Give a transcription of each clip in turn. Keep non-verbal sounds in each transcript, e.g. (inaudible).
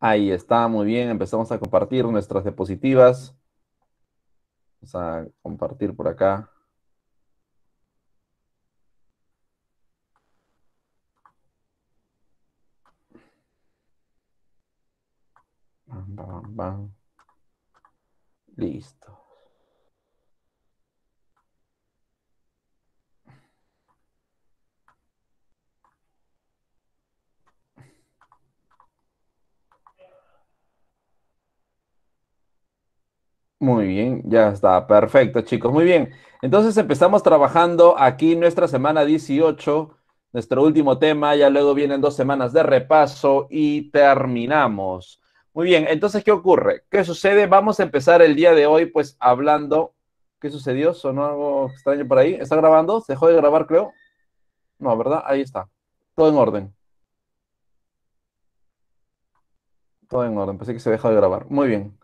Ahí está, muy bien. Empezamos a compartir nuestras diapositivas. Vamos a compartir por acá. Listo. Muy bien, ya está, perfecto chicos, muy bien. Entonces empezamos trabajando aquí nuestra semana 18, nuestro último tema, ya luego vienen dos semanas de repaso y terminamos. Muy bien, entonces, ¿qué ocurre? ¿Qué sucede? Vamos a empezar el día de hoy pues hablando... ¿Qué sucedió? ¿Sonó algo extraño por ahí? ¿Está grabando? ¿Se dejó de grabar, creo? No, ¿verdad? Ahí está. Todo en orden. Todo en orden, pensé que se dejó de grabar. Muy bien.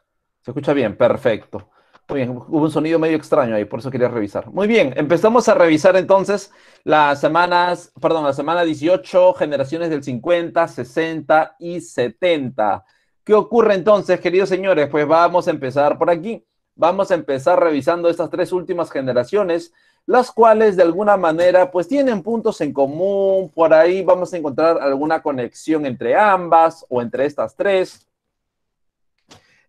Se escucha bien, perfecto. Muy bien, hubo un sonido medio extraño ahí, por eso quería revisar. Muy bien, empezamos a revisar entonces las semanas, perdón, la semana 18, generaciones del 50, 60 y 70. ¿Qué ocurre entonces, queridos señores? Pues vamos a empezar por aquí. Vamos a empezar revisando estas tres últimas generaciones, las cuales de alguna manera pues tienen puntos en común, por ahí vamos a encontrar alguna conexión entre ambas o entre estas tres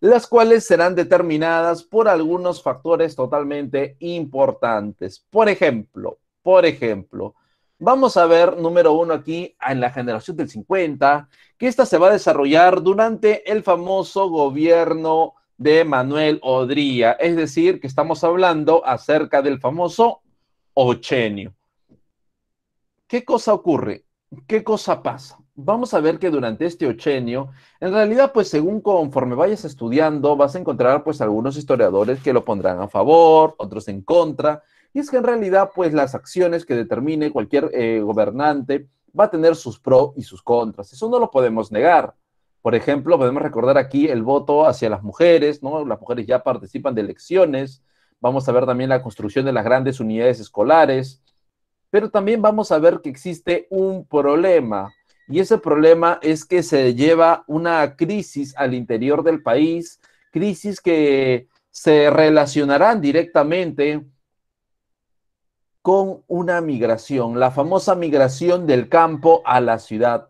las cuales serán determinadas por algunos factores totalmente importantes. Por ejemplo, por ejemplo, vamos a ver, número uno aquí, en la generación del 50, que esta se va a desarrollar durante el famoso gobierno de Manuel Odría, es decir, que estamos hablando acerca del famoso ochenio. ¿Qué cosa ocurre? ¿Qué cosa pasa? vamos a ver que durante este ochenio, en realidad, pues según conforme vayas estudiando, vas a encontrar pues algunos historiadores que lo pondrán a favor, otros en contra, y es que en realidad pues las acciones que determine cualquier eh, gobernante va a tener sus pros y sus contras, eso no lo podemos negar. Por ejemplo, podemos recordar aquí el voto hacia las mujeres, ¿no? Las mujeres ya participan de elecciones, vamos a ver también la construcción de las grandes unidades escolares, pero también vamos a ver que existe un problema, y ese problema es que se lleva una crisis al interior del país, crisis que se relacionarán directamente con una migración, la famosa migración del campo a la ciudad.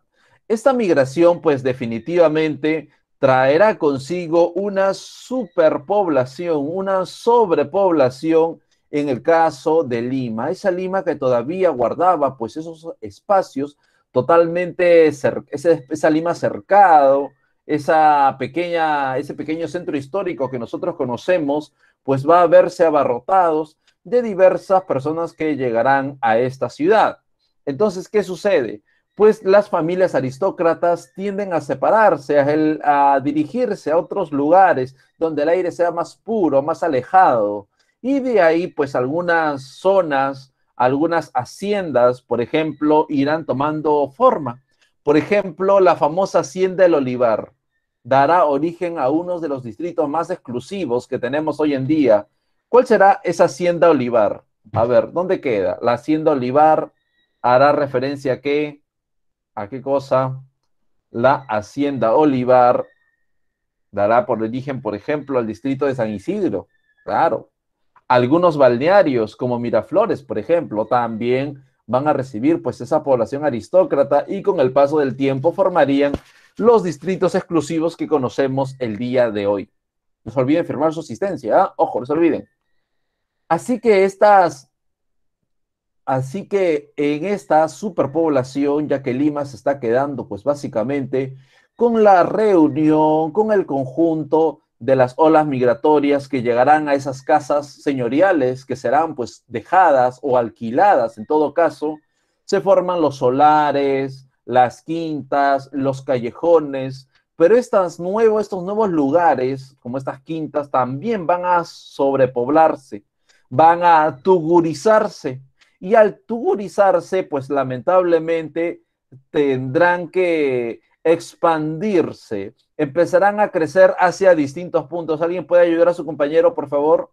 Esta migración, pues definitivamente traerá consigo una superpoblación, una sobrepoblación en el caso de Lima, esa Lima que todavía guardaba pues esos espacios totalmente ese, esa Lima cercado, esa pequeña, ese pequeño centro histórico que nosotros conocemos, pues va a verse abarrotados de diversas personas que llegarán a esta ciudad. Entonces, ¿qué sucede? Pues las familias aristócratas tienden a separarse, a dirigirse a otros lugares donde el aire sea más puro, más alejado. Y de ahí, pues algunas zonas algunas haciendas, por ejemplo, irán tomando forma. Por ejemplo, la famosa hacienda del Olivar dará origen a uno de los distritos más exclusivos que tenemos hoy en día. ¿Cuál será esa hacienda Olivar? A ver, ¿dónde queda? La hacienda Olivar hará referencia a qué? ¿A qué cosa? La hacienda Olivar dará por origen, por ejemplo, al distrito de San Isidro. Claro, algunos balnearios como Miraflores, por ejemplo, también van a recibir pues esa población aristócrata y con el paso del tiempo formarían los distritos exclusivos que conocemos el día de hoy. No se olviden firmar su asistencia, ¿ah? ojo, no se olviden. Así que estas, así que en esta superpoblación, ya que Lima se está quedando pues básicamente con la reunión, con el conjunto de las olas migratorias que llegarán a esas casas señoriales que serán pues dejadas o alquiladas en todo caso, se forman los solares, las quintas, los callejones, pero estas estos nuevos lugares, como estas quintas, también van a sobrepoblarse, van a tugurizarse, y al tugurizarse, pues lamentablemente tendrán que expandirse, empezarán a crecer hacia distintos puntos. ¿Alguien puede ayudar a su compañero, por favor?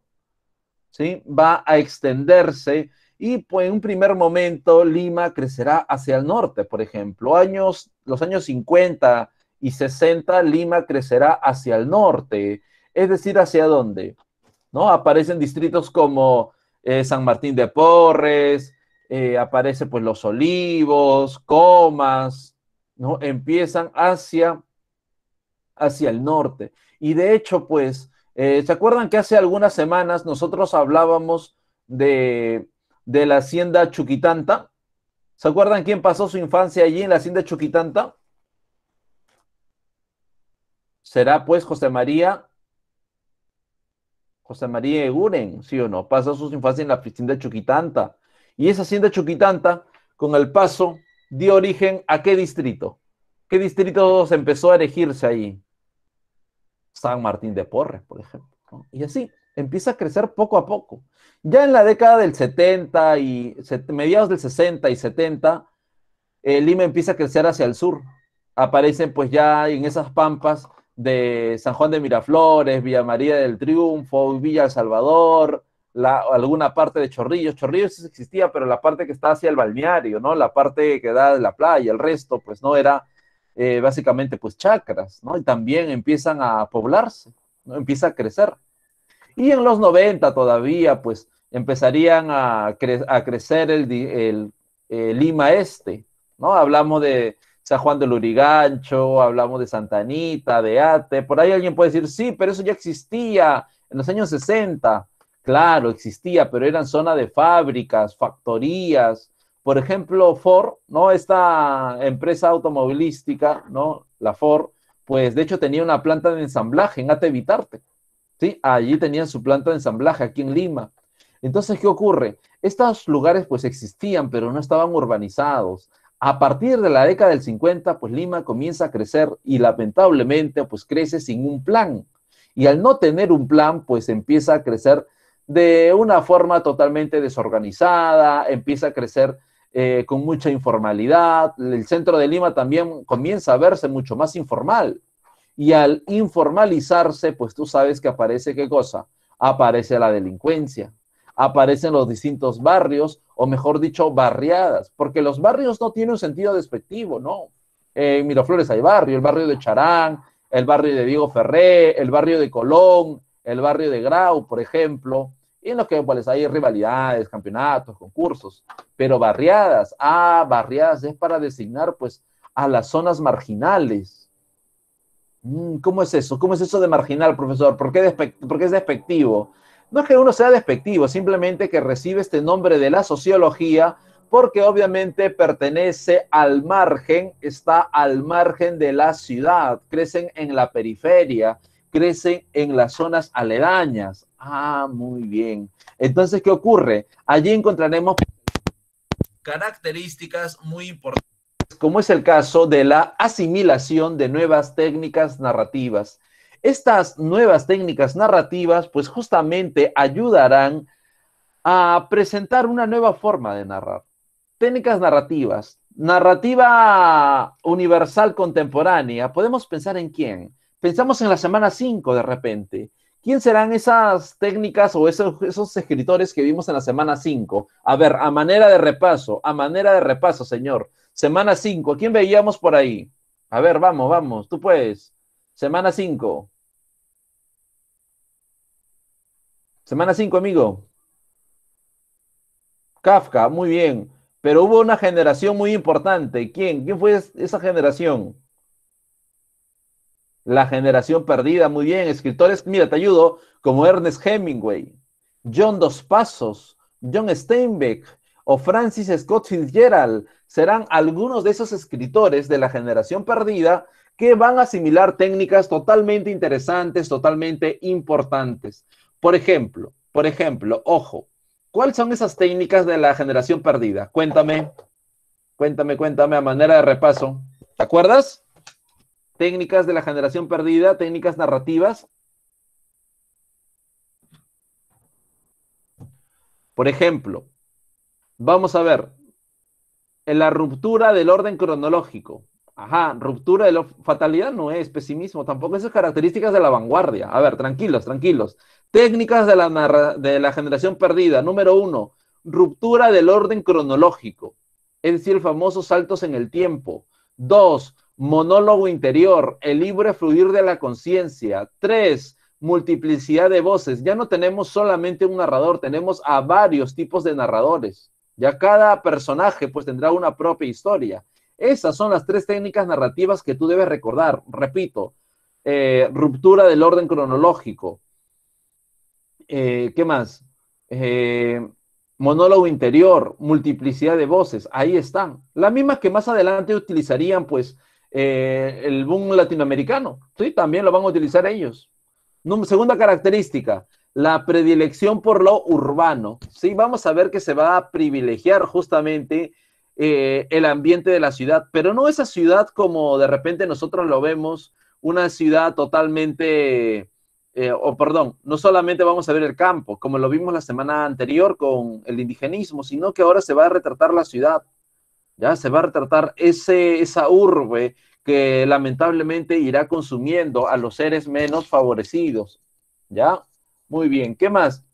¿Sí? Va a extenderse y pues, en un primer momento Lima crecerá hacia el norte, por ejemplo. Años, los años 50 y 60, Lima crecerá hacia el norte, es decir, hacia dónde. ¿No? Aparecen distritos como eh, San Martín de Porres, aparecen eh, aparece pues Los Olivos, Comas, Empiezan hacia, hacia el norte. Y de hecho, pues, eh, ¿se acuerdan que hace algunas semanas nosotros hablábamos de, de la hacienda Chuquitanta? ¿Se acuerdan quién pasó su infancia allí en la hacienda Chuquitanta? ¿Será pues José María? José María Eguren, ¿sí o no? Pasó su infancia en la hacienda Chuquitanta. Y esa hacienda Chuquitanta, con el paso dio origen a qué distrito? ¿Qué distrito se empezó a erigirse ahí? San Martín de Porres, por ejemplo. Y así empieza a crecer poco a poco. Ya en la década del 70 y mediados del 60 y 70, eh, Lima empieza a crecer hacia el sur. Aparecen pues ya en esas pampas de San Juan de Miraflores, Villa María del Triunfo, Villa El Salvador, alguna parte de Chorrillos. Chorrillos existía, pero la parte que está hacia el balneario, ¿no? La parte que da la playa, el resto, pues no era eh, básicamente pues chacras, ¿no? Y también empiezan a poblarse, ¿no? Empieza a crecer. Y en los 90 todavía, pues empezarían a, crecer el, el, eh, Lima Este, ¿no? Hablamos de San Juan del Urigancho, hablamos de Santanita, de Ate, por ahí alguien puede decir, sí, pero eso ya existía en los años 60, Claro, existía, pero eran zona de fábricas, factorías. Por ejemplo, Ford, ¿no? Esta empresa automovilística, ¿no? La Ford, pues de hecho tenía una planta de ensamblaje en Atevitarte, ¿sí? Allí tenían su planta de ensamblaje, aquí en Lima. Entonces, ¿qué ocurre? Estos lugares pues existían, pero no estaban urbanizados. A partir de la década del 50, pues Lima comienza a crecer y lamentablemente pues crece sin un plan. Y al no tener un plan, pues empieza a crecer de una forma totalmente desorganizada, empieza a crecer eh, con mucha informalidad, el centro de Lima también comienza a verse mucho más informal. Y al informalizarse, pues tú sabes que aparece qué cosa? Aparece la delincuencia, aparecen los distintos barrios, o mejor dicho, barriadas, porque los barrios no tienen un sentido despectivo, ¿no? En Miraflores hay barrio, el barrio de Charán, el barrio de Diego Ferré, el barrio de Colón, el barrio de Grau, por ejemplo, en los que pues, hay rivalidades, campeonatos, concursos, pero barriadas, ah, barriadas es para designar pues a las zonas marginales. Mm, ¿Cómo es eso? ¿Cómo es eso de marginal, profesor? ¿Por ¿Por qué es despectivo? No es que uno sea despectivo, simplemente que recibe este nombre de la sociología porque obviamente pertenece al margen, está al margen de la ciudad, crecen en la periferia, crecen en las zonas aledañas. Ah, muy bien. Entonces, ¿qué ocurre? Allí encontraremos características muy importantes, como es el caso de la asimilación de nuevas técnicas narrativas. Estas nuevas técnicas narrativas, pues justamente ayudarán a presentar una nueva forma de narrar. Técnicas narrativas. Narrativa universal contemporánea. Podemos pensar en quién Pensamos en la semana 5 de repente. ¿Quién serán esas técnicas o esos, esos escritores que vimos en la semana 5? A ver, a manera de repaso, a manera de repaso, señor. Semana 5, ¿quién veíamos por ahí? A ver, vamos, vamos, tú puedes. Semana 5. Semana 5, amigo. Kafka, muy bien. Pero hubo una generación muy importante. ¿Quién? ¿Quién fue esa generación? La generación perdida, muy bien. Escritores, mira, te ayudo, como Ernest Hemingway, John Dos Pasos, John Steinbeck o Francis Scott Fitzgerald serán algunos de esos escritores de la generación perdida que van a asimilar técnicas totalmente interesantes, totalmente importantes. Por ejemplo, por ejemplo, ojo, ¿cuáles son esas técnicas de la generación perdida? Cuéntame, cuéntame, cuéntame a manera de repaso. ¿Te acuerdas? técnicas de la generación perdida, técnicas narrativas. Por ejemplo, vamos a ver en la ruptura del orden cronológico. Ajá, ruptura de la fatalidad no es pesimismo, tampoco esas características de la vanguardia. A ver, tranquilos, tranquilos. Técnicas de la, de la generación perdida. Número uno, ruptura del orden cronológico, es decir, famosos saltos en el tiempo. Dos, monólogo interior, el libre fluir de la conciencia. Tres, multiplicidad de voces. Ya no tenemos solamente un narrador, tenemos a varios tipos de narradores. Ya cada personaje pues tendrá una propia historia. Esas son las tres técnicas narrativas que tú debes recordar. Repito, eh, ruptura del orden cronológico. Eh, ¿Qué más? Eh, monólogo interior, multiplicidad de voces. Ahí están. La mismas que más adelante utilizarían pues eh, el boom latinoamericano. Sí, también lo van a utilizar ellos. segunda característica, la predilección por lo urbano. Sí, vamos a ver que se va a privilegiar justamente eh, el ambiente de la ciudad, pero no esa ciudad como de repente nosotros lo vemos, una ciudad totalmente, eh, o perdón, no solamente vamos a ver el campo, como lo vimos la semana anterior con el indigenismo, sino que ahora se va a retratar la ciudad se va a retratar esa urbe que lamentablemente irá consumiendo a los seres menos favorecidos, ¿ya? Muy bien, ¿qué más?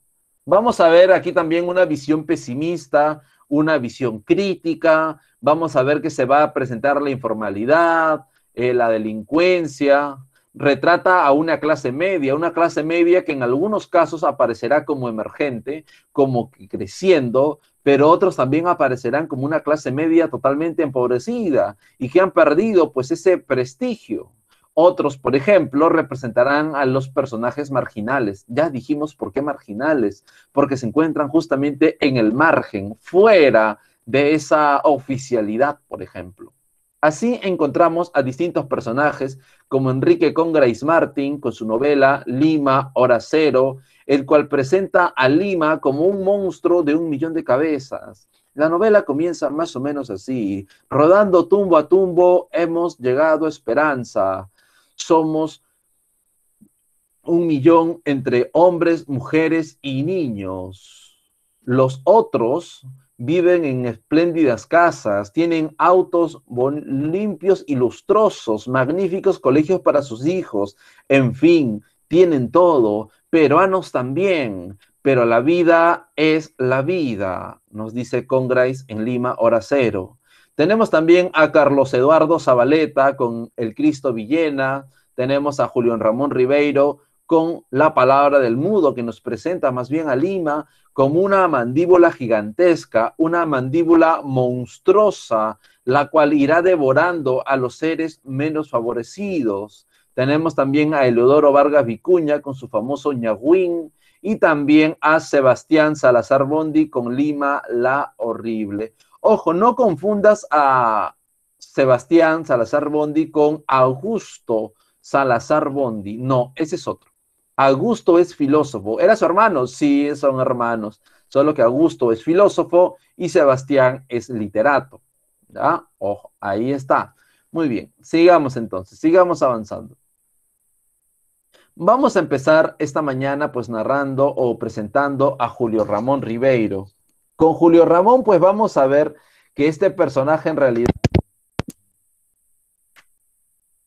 Vamos a ver aquí también una visión pesimista, una visión crítica, vamos a ver que se va a presentar la informalidad, eh, la delincuencia, retrata a una clase media, una clase media que en algunos casos aparecerá como emergente, como creciendo, pero otros también aparecerán como una clase media totalmente empobrecida y que han perdido pues ese prestigio. Otros, por ejemplo, representarán a los personajes marginales. Ya dijimos por qué marginales, porque se encuentran justamente en el margen, fuera de esa oficialidad, por ejemplo. Así encontramos a distintos personajes como Enrique con Grace Martin con su novela Lima, Hora Cero, el cual presenta a Lima como un monstruo de un millón de cabezas. La novela comienza más o menos así. Rodando tumbo a tumbo, hemos llegado a esperanza. Somos un millón entre hombres, mujeres y niños. Los otros viven en espléndidas casas, tienen autos limpios y lustrosos, magníficos colegios para sus hijos. En fin, tienen todo, peruanos también, pero la vida es la vida, nos dice Congrais en Lima, hora cero. Tenemos también a Carlos Eduardo Zabaleta con El Cristo Villena, tenemos a Julián Ramón Ribeiro con La Palabra del Mudo, que nos presenta más bien a Lima como una mandíbula gigantesca, una mandíbula monstruosa, la cual irá devorando a los seres menos favorecidos. Tenemos también a Eleodoro Vargas Vicuña con su famoso Ñagüín y también a Sebastián Salazar Bondi con Lima la Horrible. Ojo, no confundas a Sebastián Salazar Bondi con Augusto Salazar Bondi. No, ese es otro. Augusto es filósofo. ¿Era su hermano? Sí, son hermanos. Solo que Augusto es filósofo y Sebastián es literato. ¿Ya? Ojo, ahí está. Muy bien, sigamos entonces, sigamos avanzando. Vamos a empezar esta mañana pues narrando o presentando a Julio Ramón Ribeiro. Con Julio Ramón pues vamos a ver que este personaje en realidad...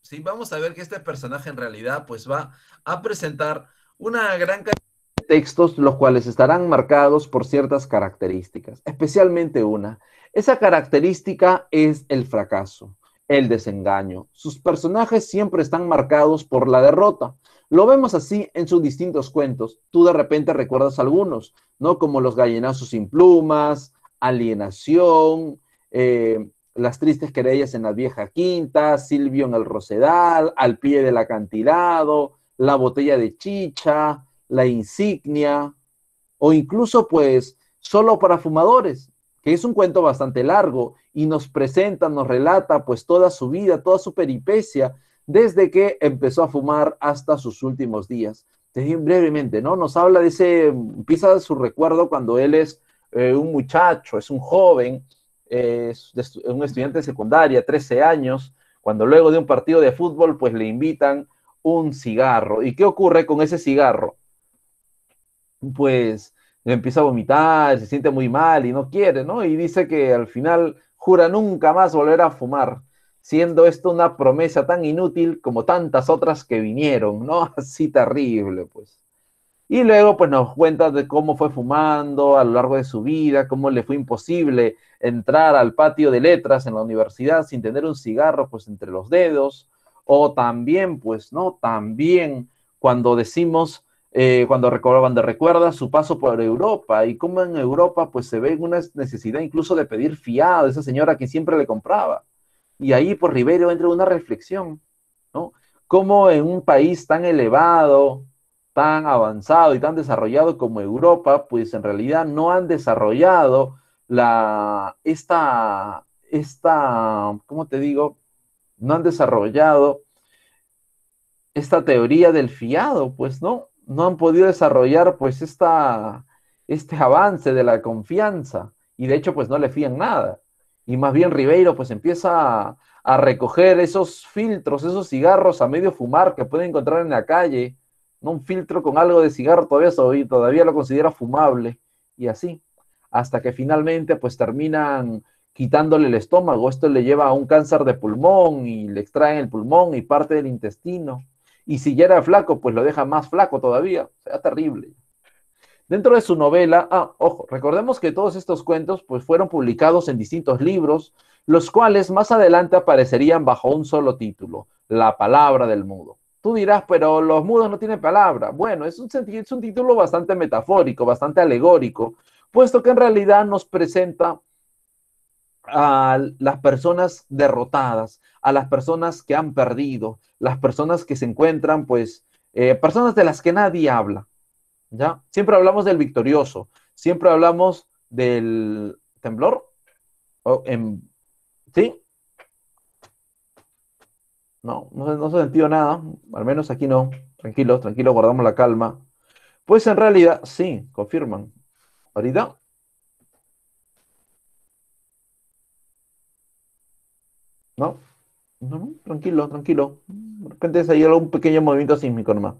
Sí, vamos a ver que este personaje en realidad pues va a presentar una gran cantidad de textos los cuales estarán marcados por ciertas características, especialmente una. Esa característica es el fracaso el desengaño. Sus personajes siempre están marcados por la derrota. Lo vemos así en sus distintos cuentos. Tú de repente recuerdas algunos, ¿no? Como Los gallinazos sin plumas, Alienación, eh, Las tristes querellas en la vieja quinta, Silvio en el rosedal, Al pie del acantilado, La botella de chicha, La insignia, o incluso pues Solo para fumadores, que es un cuento bastante largo y nos presenta, nos relata pues toda su vida, toda su peripecia, desde que empezó a fumar hasta sus últimos días. brevemente, ¿no? Nos habla de ese, empieza su recuerdo cuando él es eh, un muchacho, es un joven, eh, es un estudiante de secundaria, 13 años, cuando luego de un partido de fútbol pues le invitan un cigarro. ¿Y qué ocurre con ese cigarro? Pues empieza a vomitar, se siente muy mal y no quiere, ¿no? Y dice que al final jura nunca más volver a fumar, siendo esto una promesa tan inútil como tantas otras que vinieron, ¿no? (laughs) Así terrible, pues. Y luego, pues nos cuenta de cómo fue fumando a lo largo de su vida, cómo le fue imposible entrar al patio de letras en la universidad sin tener un cigarro, pues, entre los dedos. O también, pues, ¿no? También cuando decimos eh, cuando, recuerda, recuerda su paso por Europa y cómo en Europa pues se ve una necesidad incluso de pedir fiado a esa señora que siempre le compraba. Y ahí por pues, Rivero entra una reflexión, ¿no? Cómo en un país tan elevado, tan avanzado y tan desarrollado como Europa, pues en realidad no han desarrollado la, esta, esta, ¿cómo te digo? No han desarrollado esta teoría del fiado, pues no, no han podido desarrollar pues esta, este avance de la confianza y de hecho pues no le fían nada. Y más bien Ribeiro pues empieza a, recoger esos filtros, esos cigarros a medio fumar que puede encontrar en la calle, un filtro con algo de cigarro todavía, todavía lo considera fumable y así, hasta que finalmente pues terminan quitándole el estómago, esto le lleva a un cáncer de pulmón y le extraen el pulmón y parte del intestino y si ya era flaco, pues lo deja más flaco todavía. O sea, terrible. Dentro de su novela, ah, ojo, recordemos que todos estos cuentos pues, fueron publicados en distintos libros, los cuales más adelante aparecerían bajo un solo título, La palabra del mudo. Tú dirás, pero los mudos no tienen palabra. Bueno, es un, es un título bastante metafórico, bastante alegórico, puesto que en realidad nos presenta a las personas derrotadas, a las personas que han perdido, las personas que se encuentran, pues, eh, personas de las que nadie habla, ¿ya? Siempre hablamos del victorioso, siempre hablamos del temblor, en, ¿sí? No, no, se se sentido nada, al menos aquí no, Tranquilo, tranquilo, guardamos la calma. Pues en realidad, sí, confirman. Ahorita ¿no? ¿No? Tranquilo, tranquilo. De repente se algún pequeño movimiento sísmico nomás.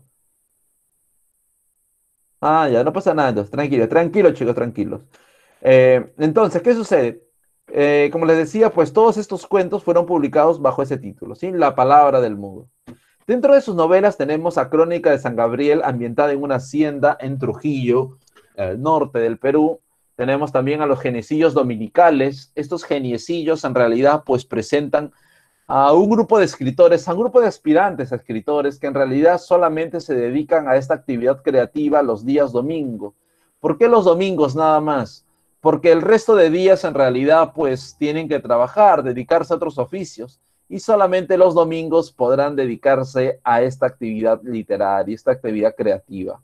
Ah, ya, no pasa nada, entonces, tranquilo, tranquilo, chicos, tranquilos. Eh, entonces, ¿qué sucede? Eh, como les decía, pues todos estos cuentos fueron publicados bajo ese título, ¿sí? La palabra del mundo. Dentro de sus novelas tenemos a Crónica de San Gabriel, ambientada en una hacienda en Trujillo, eh, norte del Perú, tenemos también a los geniecillos dominicales. Estos geniecillos en realidad pues presentan a un grupo de escritores, a un grupo de aspirantes a escritores que en realidad solamente se dedican a esta actividad creativa los días domingo. ¿Por qué los domingos nada más? Porque el resto de días en realidad pues tienen que trabajar, dedicarse a otros oficios y solamente los domingos podrán dedicarse a esta actividad literaria, esta actividad creativa.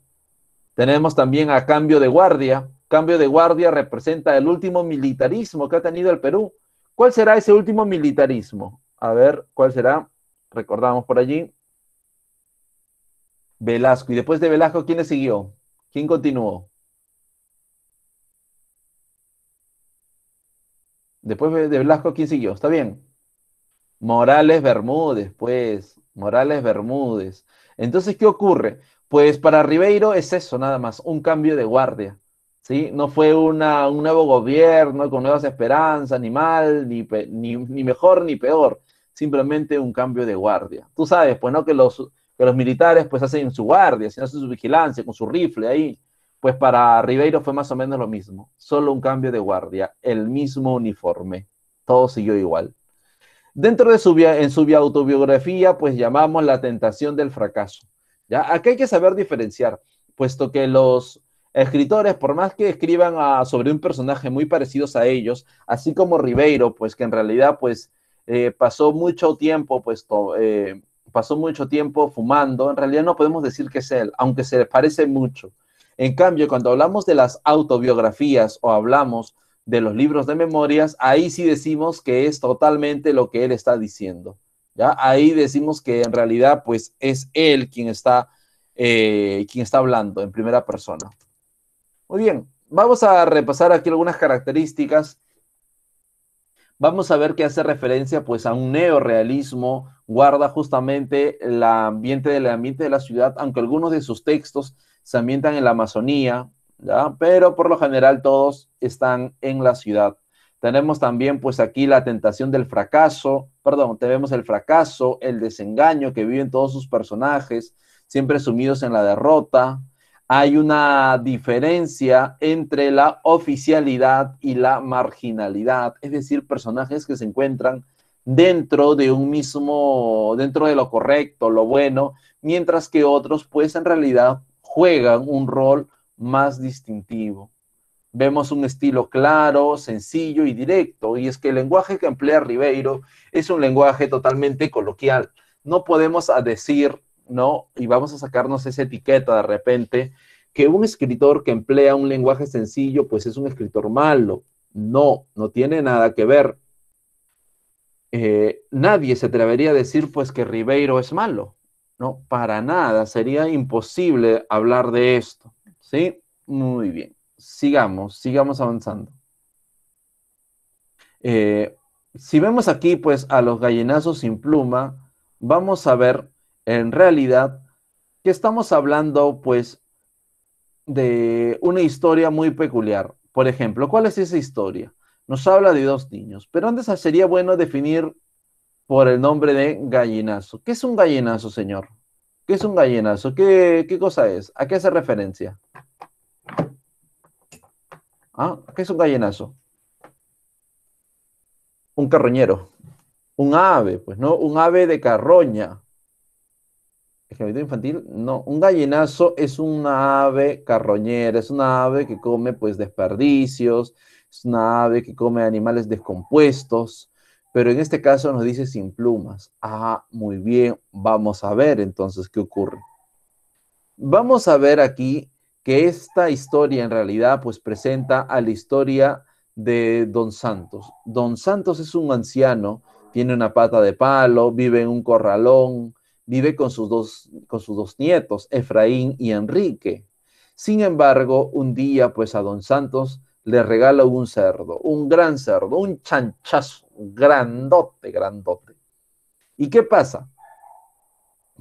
Tenemos también a cambio de guardia, Cambio de guardia representa el último militarismo que ha tenido el Perú. ¿Cuál será ese último militarismo? A ver, ¿cuál será? Recordamos por allí. Velasco. Y después de Velasco, ¿quién le siguió? ¿Quién continuó? Después de Velasco, ¿quién siguió? ¿Está bien? Morales Bermúdez, pues. Morales Bermúdez. Entonces, ¿qué ocurre? Pues para Ribeiro es eso nada más, un cambio de guardia. ¿sí? No fue un nuevo gobierno con nuevas esperanzas, ni mal, ni, mejor, ni peor. Simplemente un cambio de guardia. Tú sabes, pues, ¿no? Que los, los militares, pues, hacen su guardia, hacen su vigilancia, con su rifle ahí. Pues para Ribeiro fue más o menos lo mismo, solo un cambio de guardia, el mismo uniforme, todo siguió igual. Dentro de su, en su autobiografía, pues llamamos la tentación del fracaso. ¿ya? Aquí hay que saber diferenciar, puesto que los, Escritores, por más que escriban ah, sobre un personaje muy parecido a ellos, así como Ribeiro, pues que en realidad pues eh, pasó mucho tiempo, pues eh, pasó mucho tiempo fumando, en realidad no podemos decir que es él, aunque se le parece mucho. En cambio, cuando hablamos de las autobiografías o hablamos de los libros de memorias, ahí sí decimos que es totalmente lo que él está diciendo. ¿ya? Ahí decimos que en realidad pues es él quien está, eh, quien está hablando en primera persona. Muy bien, vamos a repasar aquí algunas características. Vamos a ver que hace referencia pues a un neorealismo, guarda justamente el ambiente del ambiente de la ciudad, aunque algunos de sus textos se ambientan en la Amazonía, pero por lo general todos están en la ciudad. Tenemos también pues aquí la tentación del fracaso, perdón, tenemos el fracaso, el desengaño que viven todos sus personajes, siempre sumidos en la derrota, hay una diferencia entre la oficialidad y la marginalidad, es decir, personajes que se encuentran dentro de un mismo, dentro de lo correcto, lo bueno, mientras que otros pues en realidad juegan un rol más distintivo. Vemos un estilo claro, sencillo y directo, y es que el lenguaje que emplea Ribeiro es un lenguaje totalmente coloquial. No podemos decir ¿no? Y vamos a sacarnos esa etiqueta de repente, que un escritor que emplea un lenguaje sencillo, pues es un escritor malo. No, no tiene nada que ver. Eh, nadie se atrevería a decir, pues, que Ribeiro es malo. No, para nada, sería imposible hablar de esto. ¿Sí? Muy bien. Sigamos, sigamos avanzando. Eh, si vemos aquí, pues, a los gallinazos sin pluma, vamos a ver en realidad que estamos hablando pues de una historia muy peculiar. Por ejemplo, ¿cuál es esa historia? Nos habla de dos niños, pero antes sería bueno definir por el nombre de gallinazo. ¿Qué es un gallinazo, señor? ¿Qué es un gallinazo? ¿Qué, cosa es? ¿A qué hace referencia? Ah, ¿Qué es un gallinazo? Un carroñero. Un ave, pues, ¿no? Un ave de carroña infantil, no. Un gallinazo es una ave carroñera, es una ave que come pues desperdicios, es una ave que come animales descompuestos, pero en este caso nos dice sin plumas. Ah, muy bien, vamos a ver entonces qué ocurre. Vamos a ver aquí que esta historia en realidad pues presenta a la historia de Don Santos. Don Santos es un anciano, tiene una pata de palo, vive en un corralón, Vive con sus dos, con sus dos nietos, Efraín y Enrique. Sin embargo, un día, pues a don Santos le regala un cerdo, un gran cerdo, un chanchazo, grandote, grandote. ¿Y qué pasa?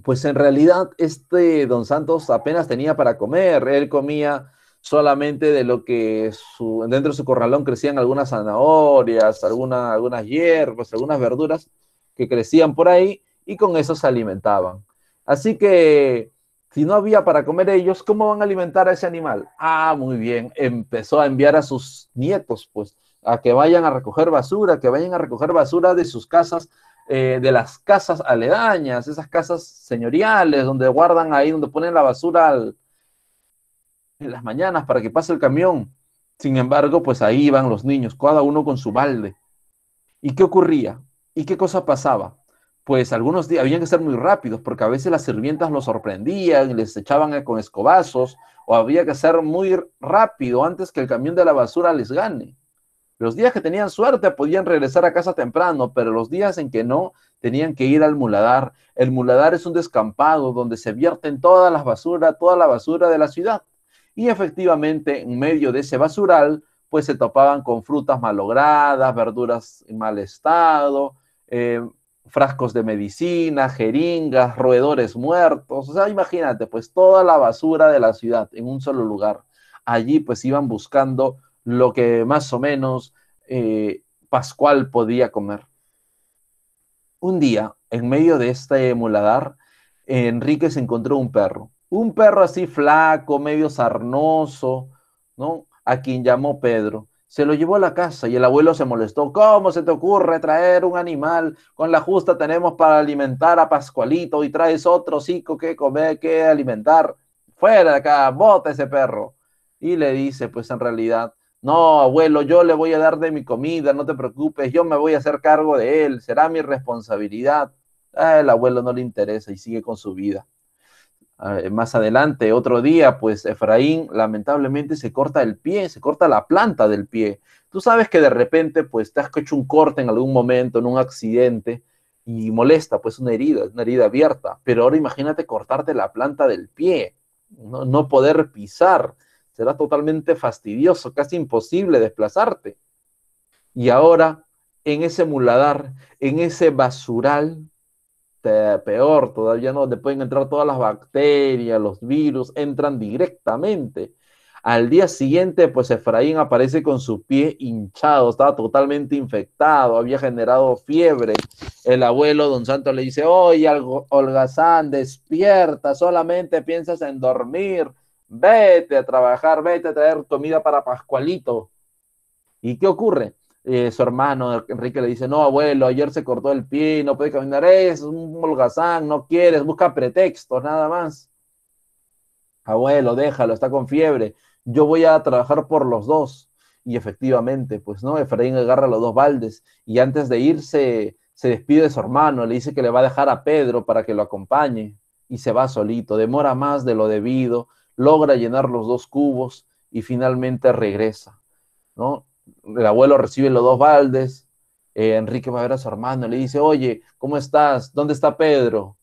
Pues en realidad este don Santos apenas tenía para comer, él comía solamente de lo que su, dentro de su corralón crecían algunas zanahorias, algunas hierbas, algunas verduras que crecían por ahí, y con eso se alimentaban. Así que si no había para comer ellos, ¿cómo van a alimentar a ese animal? Ah, muy bien, empezó a enviar a sus nietos, pues, a que vayan a recoger basura, que vayan a recoger basura de sus casas, eh, de las casas aledañas, esas casas señoriales, donde guardan ahí, donde ponen la basura en las mañanas para que pase el camión. Sin embargo, pues ahí iban los niños, cada uno con su balde. ¿Y qué ocurría? ¿Y qué cosa pasaba? pues algunos días habían que ser muy rápidos porque a veces las sirvientas los sorprendían y les echaban eh, con escobazos o había que ser muy rápido antes que el camión de la basura les gane. Los días que tenían suerte podían regresar a casa temprano, pero los días en que no tenían que ir al muladar. El muladar es un descampado donde se vierten todas las basuras, toda la basura de la ciudad. Y efectivamente, en medio de ese basural, pues se topaban con frutas malogradas, verduras en mal estado, eh, frascos de medicina, jeringas, roedores muertos, o sea, imagínate, pues toda la basura de la ciudad en un solo lugar. Allí pues iban buscando lo que más o menos eh, Pascual podía comer. Un día, en medio de este muladar, Enrique se encontró un perro, un perro así flaco, medio sarnoso, ¿no? A quien llamó Pedro se lo llevó a la casa y el abuelo se molestó. ¿Cómo se te ocurre traer un animal? Con la justa tenemos para alimentar a Pascualito y traes otro hocico que comer, que alimentar. Fuera de acá, bota ese perro. Y le dice, pues en realidad, no, abuelo, yo le voy a dar de mi comida, no te preocupes, yo me voy a hacer cargo de él, será mi responsabilidad. el abuelo no le interesa y sigue con su vida. Ah, más adelante, otro día, pues Efraín lamentablemente se corta el pie, se corta la planta del pie. Tú sabes que de repente, pues te has hecho un corte en algún momento, en un accidente, y molesta, pues una herida, una herida abierta. Pero ahora imagínate cortarte la planta del pie, no, no poder pisar, será totalmente fastidioso, casi imposible desplazarte. Y ahora, en ese muladar, en ese basural, peor, todavía no te pueden entrar todas las bacterias, los virus, entran directamente. Al día siguiente, pues Efraín aparece con su pie hinchado, estaba totalmente infectado, había generado fiebre. El abuelo, don Santo le dice, oye, holgazán, despierta, solamente piensas en dormir, vete a trabajar, vete a traer comida para Pascualito. ¿Y qué ocurre? Eh, su hermano Enrique le dice, no, abuelo, ayer se cortó el pie, no puede caminar, es un holgazán, no quieres, busca pretextos, nada más. Abuelo, déjalo, está con fiebre, yo voy a trabajar por los dos. Y efectivamente, pues, ¿no? Efraín agarra los dos baldes y antes de irse se despide de su hermano, le dice que le va a dejar a Pedro para que lo acompañe y se va solito, demora más de lo debido, logra llenar los dos cubos y finalmente regresa, ¿no? el abuelo recibe los dos baldes, eh, Enrique va a ver a su hermano, le dice, oye, ¿cómo estás? ¿Dónde está Pedro?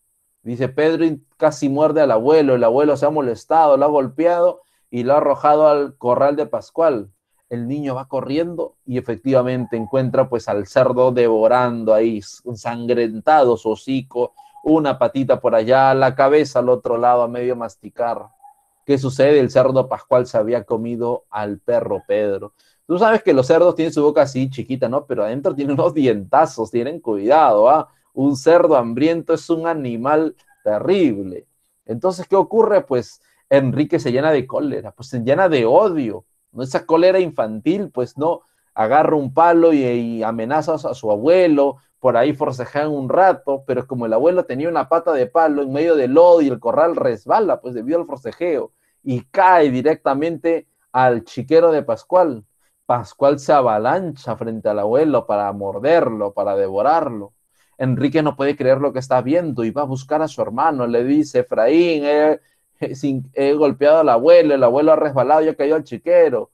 Dice, Pedro casi muerde al abuelo, el abuelo se ha molestado, lo ha golpeado y lo ha arrojado al corral de Pascual. El niño va corriendo y efectivamente encuentra pues al cerdo devorando ahí, ensangrentado su hocico, una patita por allá, la cabeza al otro lado a medio masticar. ¿Qué sucede? El cerdo Pascual se había comido al perro Pedro. Tú sabes que los cerdos tienen su boca así chiquita, ¿no? Pero adentro tienen unos dientazos, tienen cuidado, ¿ah? Un cerdo hambriento es un animal terrible. Entonces, ¿qué ocurre? Pues Enrique se llena de cólera, pues se llena de odio, ¿no? Esa cólera infantil, pues no, agarra un palo y, amenaza a su abuelo, por ahí forcejean un rato, pero como el abuelo tenía una pata de palo en medio del lodo y el corral resbala, pues debido al forcejeo, y cae directamente al chiquero de Pascual, Pascual se avalancha frente al abuelo para morderlo, para devorarlo. Enrique no puede creer lo que está viendo y va a buscar a su hermano. Le dice, Efraín, he, golpeado al abuelo, el abuelo ha resbalado y ha caído al chiquero.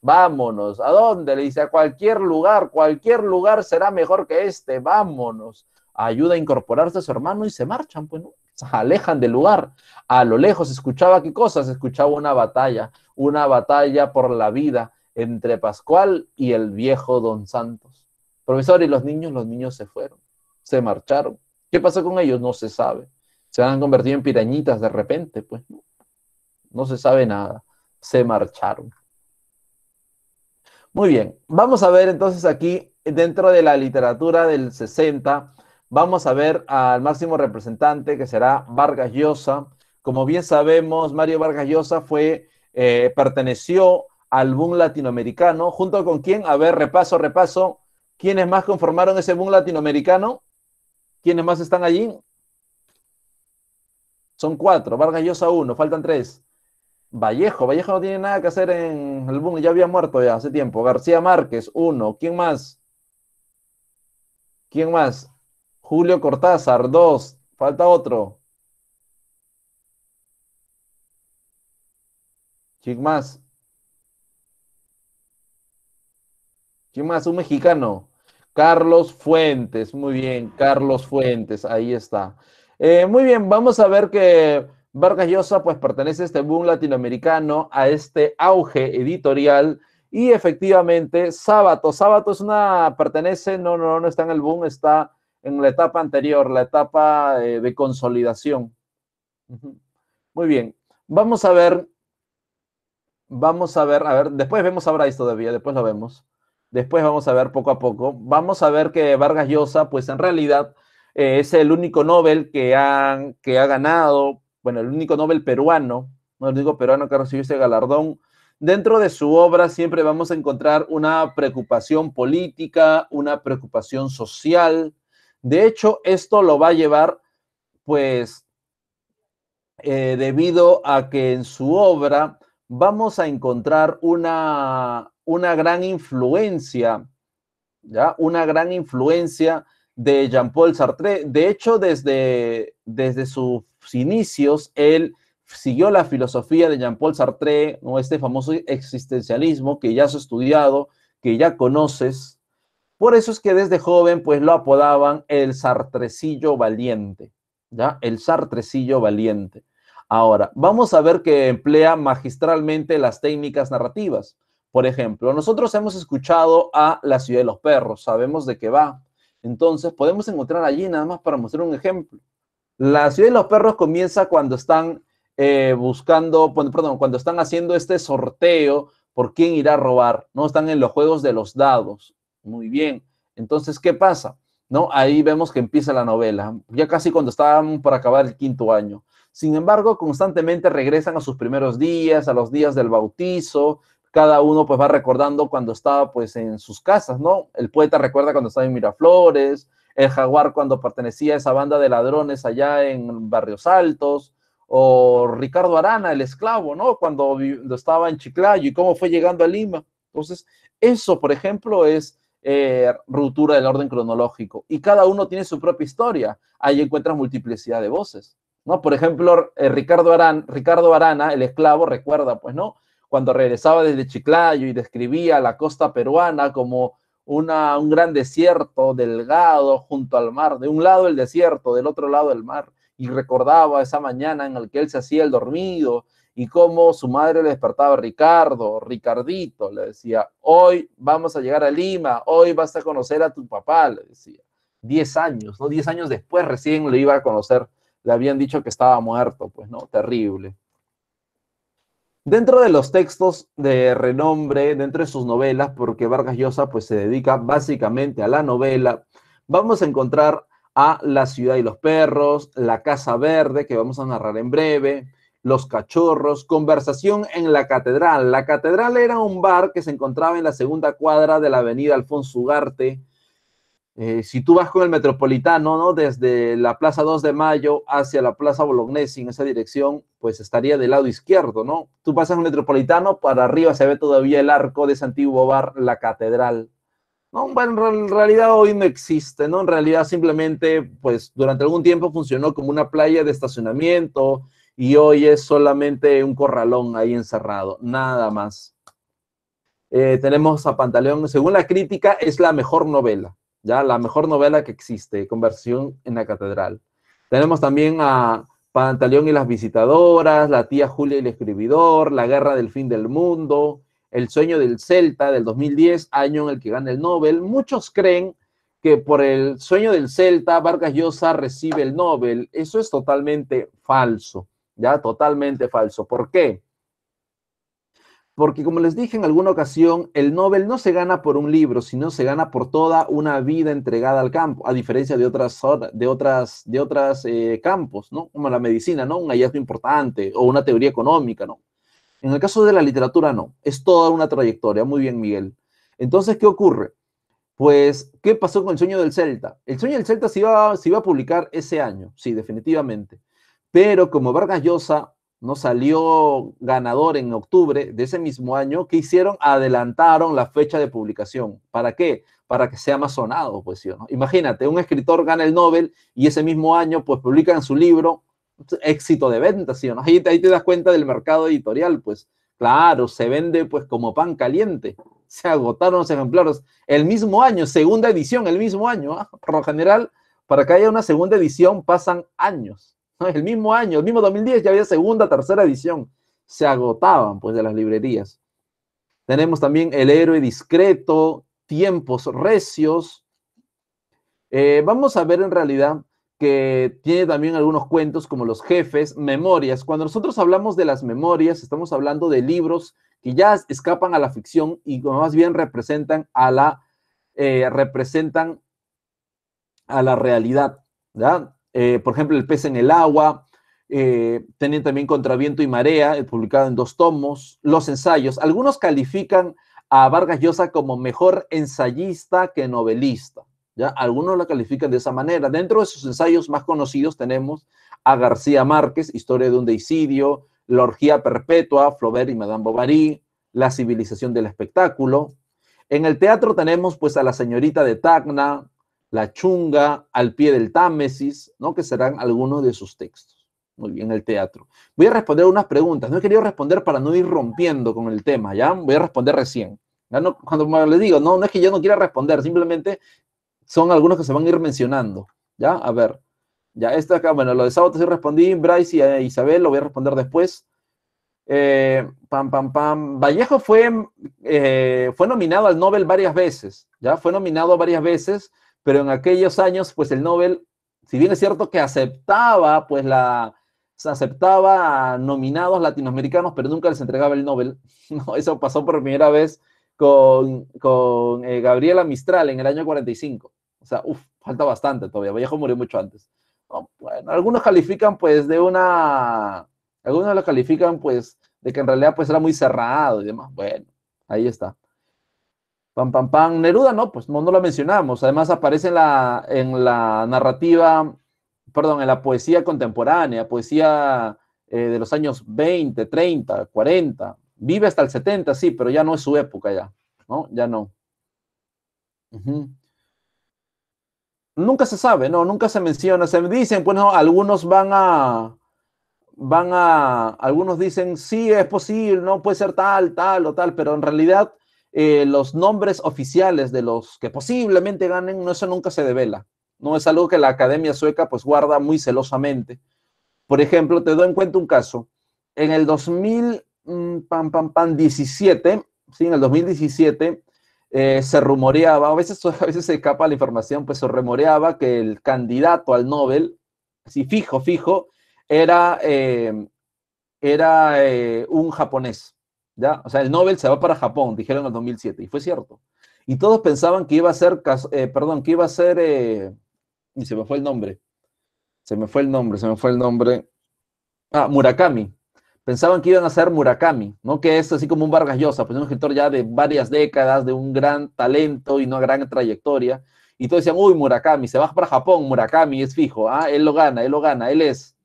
Vámonos. ¿A dónde? Le dice, a cualquier lugar, cualquier lugar será mejor que este. Vámonos. Ayuda a incorporarse a su hermano y se marchan, pues, Se alejan del lugar. A lo lejos escuchaba qué cosas, escuchaba una batalla, una batalla por la vida entre Pascual y el viejo don Santos. Profesor, ¿y los niños? Los niños se fueron, se marcharon. ¿Qué pasó con ellos? No se sabe. Se han convertido en pirañitas de repente, pues no. se sabe nada. Se marcharon. Muy bien, vamos a ver entonces aquí, dentro de la literatura del 60, vamos a ver al máximo representante que será Vargas Llosa. Como bien sabemos, Mario Vargas Llosa fue, eh, perteneció al boom latinoamericano. ¿Junto con quién? A ver, repaso, repaso. ¿Quiénes más conformaron ese boom latinoamericano? ¿Quiénes más están allí? Son cuatro. Vargas Llosa uno, faltan tres. Vallejo, Vallejo no tiene nada que hacer en el boom, ya había muerto ya hace tiempo. García Márquez, uno. ¿Quién más? ¿Quién más? Julio Cortázar, dos. Falta otro. ¿Quién más? ¿Quién más? Un mexicano. Carlos Fuentes. Muy bien, Carlos Fuentes. Ahí está. Eh, muy bien, vamos a ver que Vargas Llosa pues pertenece a este boom latinoamericano, a este auge editorial. Y efectivamente, sábado, sábado es una, pertenece, no, no, no está en el boom, está en la etapa anterior, la etapa eh, de consolidación. Muy bien, vamos a ver, vamos a ver, a ver, después vemos a Bryce todavía, después lo vemos. Después vamos a ver poco a poco. Vamos a ver que Vargas Llosa, pues en realidad eh, es el único Nobel que, que ha ganado, bueno, el único Nobel peruano, no el único peruano que recibió ese galardón. Dentro de su obra siempre vamos a encontrar una preocupación política, una preocupación social. De hecho, esto lo va a llevar, pues, eh, debido a que en su obra vamos a encontrar una una gran influencia, ¿ya? Una gran influencia de Jean-Paul Sartre. De hecho, desde, desde sus inicios, él siguió la filosofía de Jean-Paul Sartre, ¿no? este famoso existencialismo que ya has estudiado, que ya conoces. Por eso es que desde joven pues lo apodaban el Sartrecillo valiente, ¿ya? El Sartrecillo valiente. Ahora, vamos a ver que emplea magistralmente las técnicas narrativas. Por ejemplo, nosotros hemos escuchado a La ciudad de los perros, sabemos de qué va. Entonces, podemos encontrar allí nada más para mostrar un ejemplo. La ciudad de los perros comienza cuando están eh, buscando, perdón, cuando están haciendo este sorteo por quién irá a robar, ¿no? Están en los juegos de los dados. Muy bien. Entonces, ¿qué pasa? ¿No? Ahí vemos que empieza la novela, ya casi cuando estaban por acabar el quinto año. Sin embargo, constantemente regresan a sus primeros días, a los días del bautizo, cada uno pues va recordando cuando estaba pues en sus casas, ¿no? El poeta recuerda cuando estaba en Miraflores, el jaguar cuando pertenecía a esa banda de ladrones allá en Barrios Altos, o Ricardo Arana, el esclavo, ¿no? Cuando, estaba en Chiclayo y cómo fue llegando a Lima. Entonces, eso, por ejemplo, es eh, ruptura del orden cronológico. Y cada uno tiene su propia historia. Ahí encuentras multiplicidad de voces, ¿no? Por ejemplo, eh, Ricardo, Ricardo Arana, el esclavo, recuerda, pues, ¿no? cuando regresaba desde Chiclayo y describía la costa peruana como una, un gran desierto delgado junto al mar, de un lado el desierto, del otro lado el mar, y recordaba esa mañana en la que él se hacía el dormido y cómo su madre le despertaba Ricardo, Ricardito, le decía, hoy vamos a llegar a Lima, hoy vas a conocer a tu papá, le decía. Diez años, ¿no? Diez años después recién lo iba a conocer, le habían dicho que estaba muerto, pues, ¿no? Terrible. Dentro de los textos de renombre, dentro de sus novelas, porque Vargas Llosa pues, se dedica básicamente a la novela, vamos a encontrar a La ciudad y los perros, La casa verde, que vamos a narrar en breve, Los cachorros, Conversación en la catedral. La catedral era un bar que se encontraba en la segunda cuadra de la avenida Alfonso Ugarte, eh, si tú vas con el metropolitano, ¿no? Desde la Plaza 2 de Mayo hacia la Plaza Bolognesi, en esa dirección, pues estaría del lado izquierdo, ¿no? Tú pasas el metropolitano, para arriba se ve todavía el arco de ese antiguo bar, la catedral. bueno, en realidad hoy no existe, ¿no? En realidad simplemente, pues durante algún tiempo funcionó como una playa de estacionamiento y hoy es solamente un corralón ahí encerrado, nada más. Eh, tenemos a Pantaleón, según la crítica, es la mejor novela ya la mejor novela que existe, Conversión en la Catedral. Tenemos también a Pantaleón y las visitadoras, La tía Julia y el escribidor, La guerra del fin del mundo, El sueño del Celta del 2010, año en el que gana el Nobel. Muchos creen que por el sueño del Celta Vargas Llosa recibe el Nobel. Eso es totalmente falso, ya totalmente falso. ¿Por qué? Porque como les dije en alguna ocasión, el Nobel no se gana por un libro, sino se gana por toda una vida entregada al campo, a diferencia de otras, de otras, de eh, campos, ¿no? Como la medicina, ¿no? Un hallazgo importante o una teoría económica, ¿no? En el caso de la literatura, no. Es toda una trayectoria. Muy bien, Miguel. Entonces, ¿qué ocurre? Pues, ¿qué pasó con el sueño del Celta? El sueño del Celta se iba, se iba a publicar ese año, sí, definitivamente. Pero como Vargas Llosa no salió ganador en octubre de ese mismo año, ¿qué hicieron? Adelantaron la fecha de publicación. ¿Para qué? Para que sea más sonado, pues ¿sí, no? Imagínate, un escritor gana el Nobel y ese mismo año pues publican su libro, éxito de venta, ¿sí o no? Ahí, te das cuenta del mercado editorial, pues claro, se vende pues como pan caliente. Se agotaron los ejemplares el mismo año, segunda edición, el mismo año. ¿ah? Por lo general, para que haya una segunda edición pasan años. (laughs) El mismo año, el mismo 2010 ya había segunda, tercera edición. Se agotaban pues de las librerías. Tenemos también El héroe discreto, Tiempos recios. Eh, vamos a ver en realidad que tiene también algunos cuentos como Los jefes, Memorias. Cuando nosotros hablamos de las memorias, estamos hablando de libros que ya escapan a la ficción y más bien representan a la, eh, representan a la realidad. ¿verdad? Eh, por ejemplo, El pez en el agua, eh, tienen también Contraviento y marea, publicado en dos tomos, Los ensayos. Algunos califican a Vargas Llosa como mejor ensayista que novelista. ¿ya? Algunos la califican de esa manera. Dentro de sus ensayos más conocidos tenemos a García Márquez, Historia de un deicidio, La orgía perpetua, Flaubert y Madame Bovary, La civilización del espectáculo. En el teatro tenemos pues a La señorita de Tacna, la chunga al pie del Támesis, ¿no? que serán algunos de sus textos. Muy bien, el teatro. Voy a responder unas preguntas. No he querido responder para no ir rompiendo con el tema, ¿ya? Voy a responder recién. No, cuando les digo, no, no es que yo no quiera responder, simplemente son algunos que se van a ir mencionando, ¿ya? A ver, ya, esta acá, bueno, lo de Sábado sí respondí, Bryce y Isabel lo voy a responder después. Eh, pam, pam, pam. Vallejo fue, eh, fue nominado al Nobel varias veces, ¿ya? Fue nominado varias veces, pero en aquellos años, pues el Nobel, si bien es cierto que aceptaba, pues la aceptaba nominados latinoamericanos, pero nunca les entregaba el Nobel. (laughs) eso pasó por primera vez con, eh, Gabriela Mistral en el año 45. O sea, uff, falta bastante todavía. Vallejo murió mucho antes. bueno, algunos califican pues de una... Algunos lo califican pues de que en realidad pues era muy cerrado y demás. Bueno, ahí está. Pam, pam, pam. Neruda, no, pues no, lo mencionamos. Además aparece en la, en la narrativa, perdón, en la poesía contemporánea, poesía eh, de los años 20, 30, 40. Vive hasta el 70, sí, pero ya no es su época ya, ¿no? Ya no. Nunca se sabe, no, nunca se menciona. Se dicen, pues algunos van a, van a, algunos dicen, sí, es posible, no puede ser tal, tal o tal, pero en realidad eh, los nombres oficiales de los que posiblemente ganen, no, eso nunca se devela. No es algo que la Academia Sueca pues guarda muy celosamente. Por ejemplo, te doy en cuenta un caso. En el 2017, mm, sí, en el 2017 eh, se rumoreaba, a veces, (laughs) a veces se escapa la información, pues se rumoreaba que el candidato al Nobel, si fijo, fijo, era, eh, era un japonés. O sea, el Nobel se va para Japón, dijeron en el 2007, y fue cierto. Y todos pensaban que iba a ser, eh, perdón, que iba a ser, eh, y se me fue el nombre, se me fue el nombre, se me fue el nombre, ah, Murakami. Pensaban que iban a ser Murakami, ¿no? Que es así como un Vargas Llosa, pues un escritor ya de varias décadas, de un gran talento y una gran trayectoria. Y todos decían, uy, Murakami, se va para Japón, Murakami es fijo, ah, él lo gana, él lo gana, él es.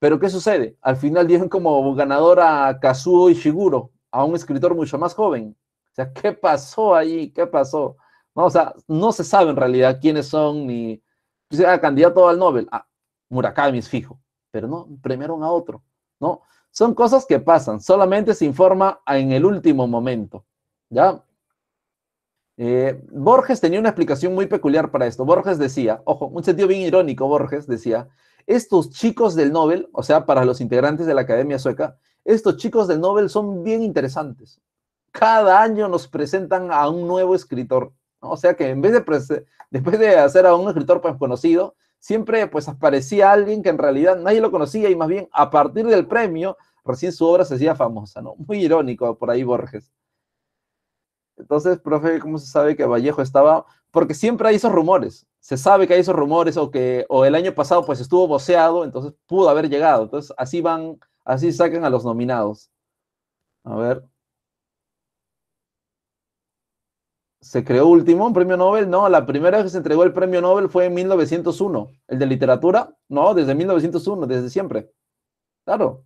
Pero ¿qué sucede? Al final dieron como ganador a Kazuo Ishiguro, a un escritor mucho más joven. O sea, ¿qué pasó ahí? ¿Qué pasó? No, o sea, no se sabe en realidad quiénes son ni... se sea, candidato al Nobel, ah, Murakami es fijo, pero no, premiaron a otro, ¿no? Son cosas que pasan, solamente se informa en el último momento, ¿ya? Eh, Borges tenía una explicación muy peculiar para esto. Borges decía, ojo, un sentido bien irónico, Borges decía estos chicos del Nobel, o sea, para los integrantes de la Academia Sueca, estos chicos del Nobel son bien interesantes. Cada año nos presentan a un nuevo escritor. O sea que en vez de, después de hacer a un escritor pues, conocido, siempre pues aparecía alguien que en realidad nadie lo conocía y más bien a partir del premio recién su obra se hacía famosa, ¿no? Muy irónico por ahí Borges. Entonces, profe, ¿cómo se sabe que Vallejo estaba porque siempre hay esos rumores. Se sabe que hay esos rumores o que o el año pasado pues estuvo voceado, entonces pudo haber llegado. Entonces así van, así sacan a los nominados. A ver. ¿Se creó último un premio Nobel? No, la primera vez que se entregó el premio Nobel fue en 1901. ¿El de literatura? No, desde 1901, desde siempre. Claro.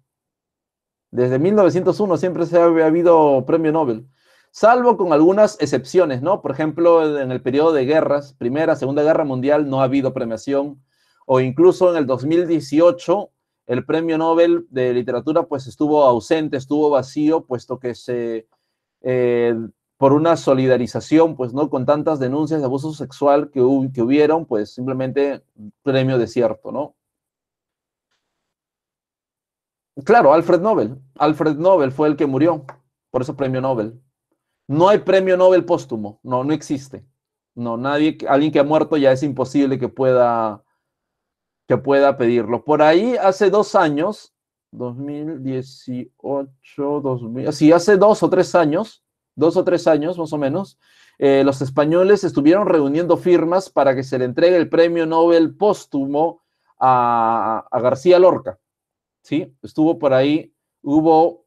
Desde 1901 siempre se ha habido premio Nobel salvo con algunas excepciones, ¿no? Por ejemplo, en el periodo de guerras, Primera, Segunda Guerra Mundial, no ha habido premiación, o incluso en el 2018, el Premio Nobel de Literatura, pues estuvo ausente, estuvo vacío, puesto que se, eh, por una solidarización, pues, ¿no? Con tantas denuncias de abuso sexual que, que hubieron, pues simplemente premio desierto, ¿no? Claro, Alfred Nobel. Alfred Nobel fue el que murió, por eso premio Nobel. No hay premio Nobel póstumo, no, no existe. No, nadie, alguien que ha muerto ya es imposible que pueda, que pueda pedirlo. Por ahí hace dos años, 2018, 2000, sí, hace dos o tres años, dos o tres años más o menos, eh, los españoles estuvieron reuniendo firmas para que se le entregue el premio Nobel póstumo a García Lorca. ¿Sí? Estuvo por ahí, hubo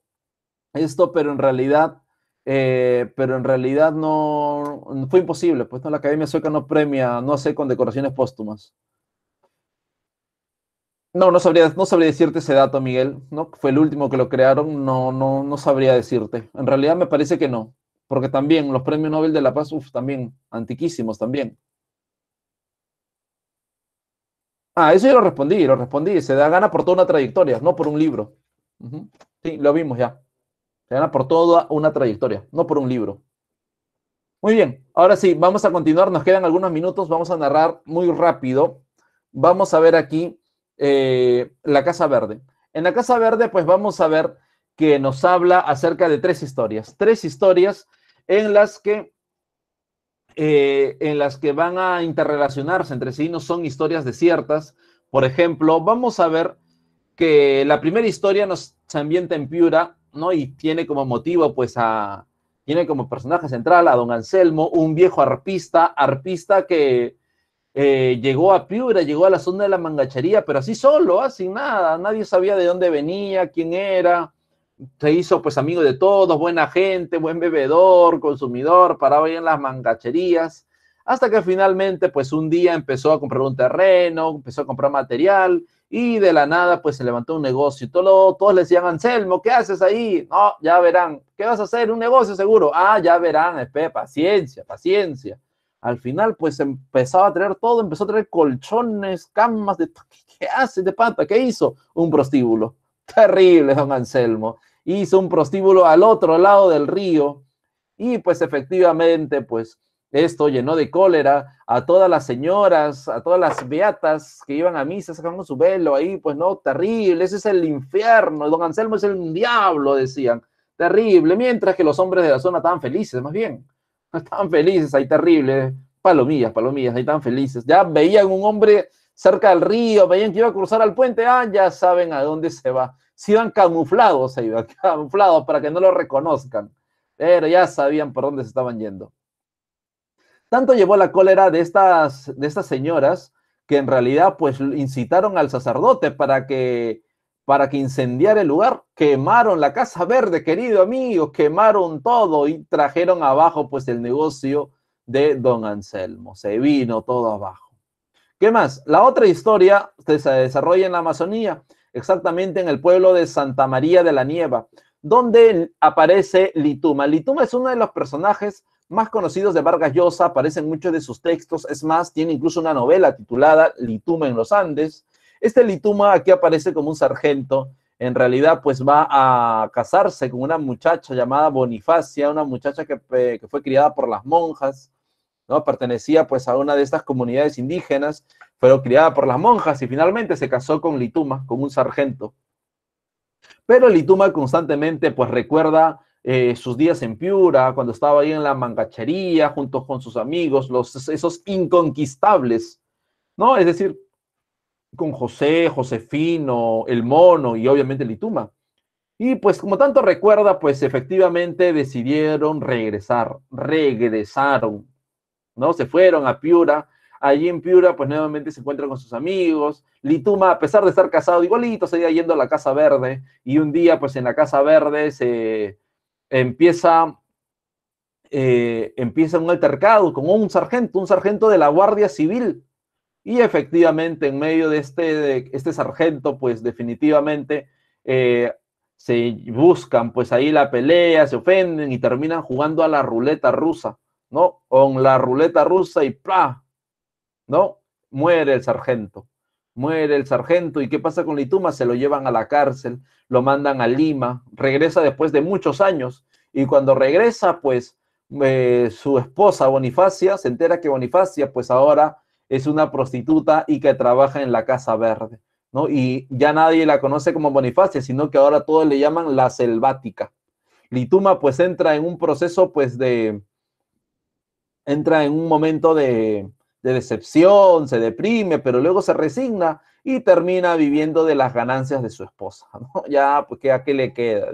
esto, pero en realidad eh, pero en realidad no, fue imposible, pues no, la Academia Sueca no premia, no hace decoraciones póstumas. No, no sabría, no sabría decirte ese dato, Miguel, ¿no? Fue el último que lo crearon, no, no, no sabría decirte. En realidad me parece que no, porque también los premios Nobel de la Paz, uff, también, antiquísimos también. Ah, eso yo lo respondí, lo respondí. Se da gana por toda una trayectoria, no por un libro. Sí, lo vimos ya. Se gana por toda una trayectoria, no por un libro. Muy bien, ahora sí, vamos a continuar. Nos quedan algunos minutos, vamos a narrar muy rápido. Vamos a ver aquí eh, la Casa Verde. En la Casa Verde, pues vamos a ver que nos habla acerca de tres historias. Tres historias en las que, eh, en las que van a interrelacionarse entre sí, no son historias desiertas. Por ejemplo, vamos a ver que la primera historia nos ambienta en Piura y tiene como motivo, pues, a, tiene como personaje central a don Anselmo, un viejo arpista, arpista que eh, llegó a Piura, llegó a la zona de la mangachería, pero así solo, así ¿ah? nada, nadie sabía de dónde venía, quién era, se hizo pues amigo de todos, buena gente, buen bebedor, consumidor, paraba ahí en las mangacherías, hasta que finalmente pues un día empezó a comprar un terreno, empezó a comprar material, y de la nada pues se levantó un negocio. Todo, todos le decían, Anselmo, ¿qué haces ahí? No, ya verán. ¿Qué vas a hacer? Un negocio seguro. Ah, ya verán, espera, eh, paciencia, paciencia. Al final pues empezaba a traer todo, empezó a traer colchones, camas, de ¿qué hace de pata? ¿Qué hizo? Un prostíbulo. (laughs) Terrible, don Anselmo. Hizo un prostíbulo al otro lado del río y pues efectivamente pues esto llenó de cólera a todas las señoras, a todas las beatas que iban a misa sacando su velo ahí, pues no, terrible, ese es el infierno, don Anselmo es el diablo, decían, terrible, mientras que los hombres de la zona estaban felices, más bien, estaban (laughs) felices, ahí terrible, palomillas, palomillas, ahí tan felices, ya veían un hombre cerca del río, veían que iba a cruzar al puente, ah, ya saben a dónde se va, se iban camuflados, se iban (laughs) camuflados para que no lo reconozcan, pero ya sabían por dónde se estaban yendo. Tanto llevó la cólera de estas, de estas señoras que en realidad pues incitaron al sacerdote para que, para que incendiara el lugar, quemaron la casa verde, querido amigo, quemaron todo y trajeron abajo pues el negocio de don Anselmo, se vino todo abajo. ¿Qué más? La otra historia se desarrolla en la Amazonía, exactamente en el pueblo de Santa María de la Nieva, donde aparece Lituma. Lituma es uno de los personajes más conocidos de Vargas Llosa, aparecen muchos de sus textos, es más, tiene incluso una novela titulada Lituma en los Andes. Este Lituma aquí aparece como un sargento, en realidad pues va a casarse con una muchacha llamada Bonifacia, una muchacha que, fue criada por las monjas, ¿no? Pertenecía pues a una de estas comunidades indígenas, fue criada por las monjas y finalmente se casó con Lituma, con un sargento. Pero Lituma constantemente pues recuerda eh, sus días en Piura, cuando estaba ahí en la mangachería, junto con sus amigos, los, esos inconquistables, ¿no? Es decir, con José, Josefino, el mono y obviamente Lituma. Y pues como tanto recuerda, pues efectivamente decidieron regresar, regresaron, ¿no? Se fueron a Piura, allí en Piura pues nuevamente se encuentran con sus amigos, Lituma a pesar de estar casado igualito seguía yendo a la Casa Verde y un día pues en la Casa Verde se, empieza, eh, empieza un altercado con un sargento, un sargento de la Guardia Civil. Y efectivamente, en medio de este, este sargento, pues definitivamente eh, se buscan, pues ahí la pelea, se ofenden y terminan jugando a la ruleta rusa, ¿no? Con la ruleta rusa y pa ¿No? Muere el sargento muere el sargento. ¿Y qué pasa con Lituma? Se lo llevan a la cárcel, lo mandan a Lima, regresa después de muchos años. Y cuando regresa, pues eh, su esposa Bonifacia se entera que Bonifacia, pues ahora es una prostituta y que trabaja en la Casa Verde, ¿no? Y ya nadie la conoce como Bonifacia, sino que ahora todos le llaman la selvática. Lituma, pues entra en un proceso, pues de. entra en un momento de de decepción, se deprime, pero luego se resigna y termina viviendo de las ganancias de su esposa. (laughs) Ya, pues, ¿a qué le queda?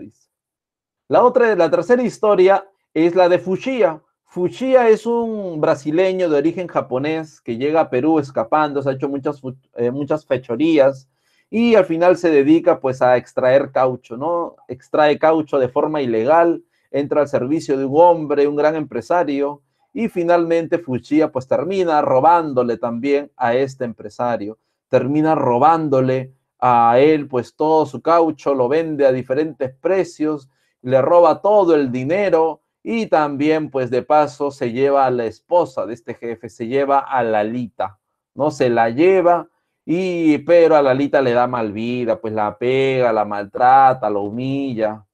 La, otra, la tercera historia es la de Fushia. Fushia es un brasileño de origen japonés que llega a Perú escapando, se ha hecho muchas, eh, muchas fechorías y al final se dedica pues a extraer caucho, ¿no? Extrae caucho de forma ilegal, entra al servicio de un hombre, un gran empresario, y finalmente Fuchia pues termina robándole también a este empresario, termina robándole a él pues todo su caucho, lo vende a diferentes precios, le roba todo el dinero y también pues de paso se lleva a la esposa de este jefe, se lleva a Lalita, ¿no? Se la lleva y pero a Lalita le da mal vida, pues la pega, la maltrata, la humilla.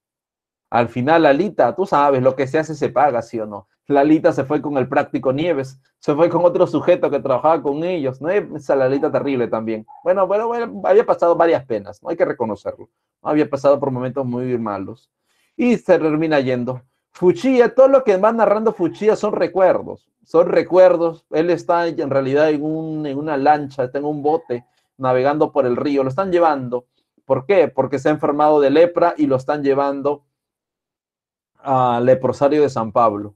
Al final, Lalita, tú sabes, lo que se hace se paga, ¿sí o no? Lalita se fue con el práctico Nieves, se fue con otro sujeto que trabajaba con ellos, ¿no? Esa Lalita terrible también. Bueno, bueno, bueno, había pasado varias penas, no hay que reconocerlo. Había pasado por momentos muy malos. Y se termina yendo. Fuchía, todo lo que va narrando Fuchía son recuerdos, son recuerdos. Él está en realidad en, en una lancha, está en un bote navegando por el río, lo están llevando. ¿Por qué? Porque se ha enfermado de lepra y lo están llevando al leprosario de San Pablo.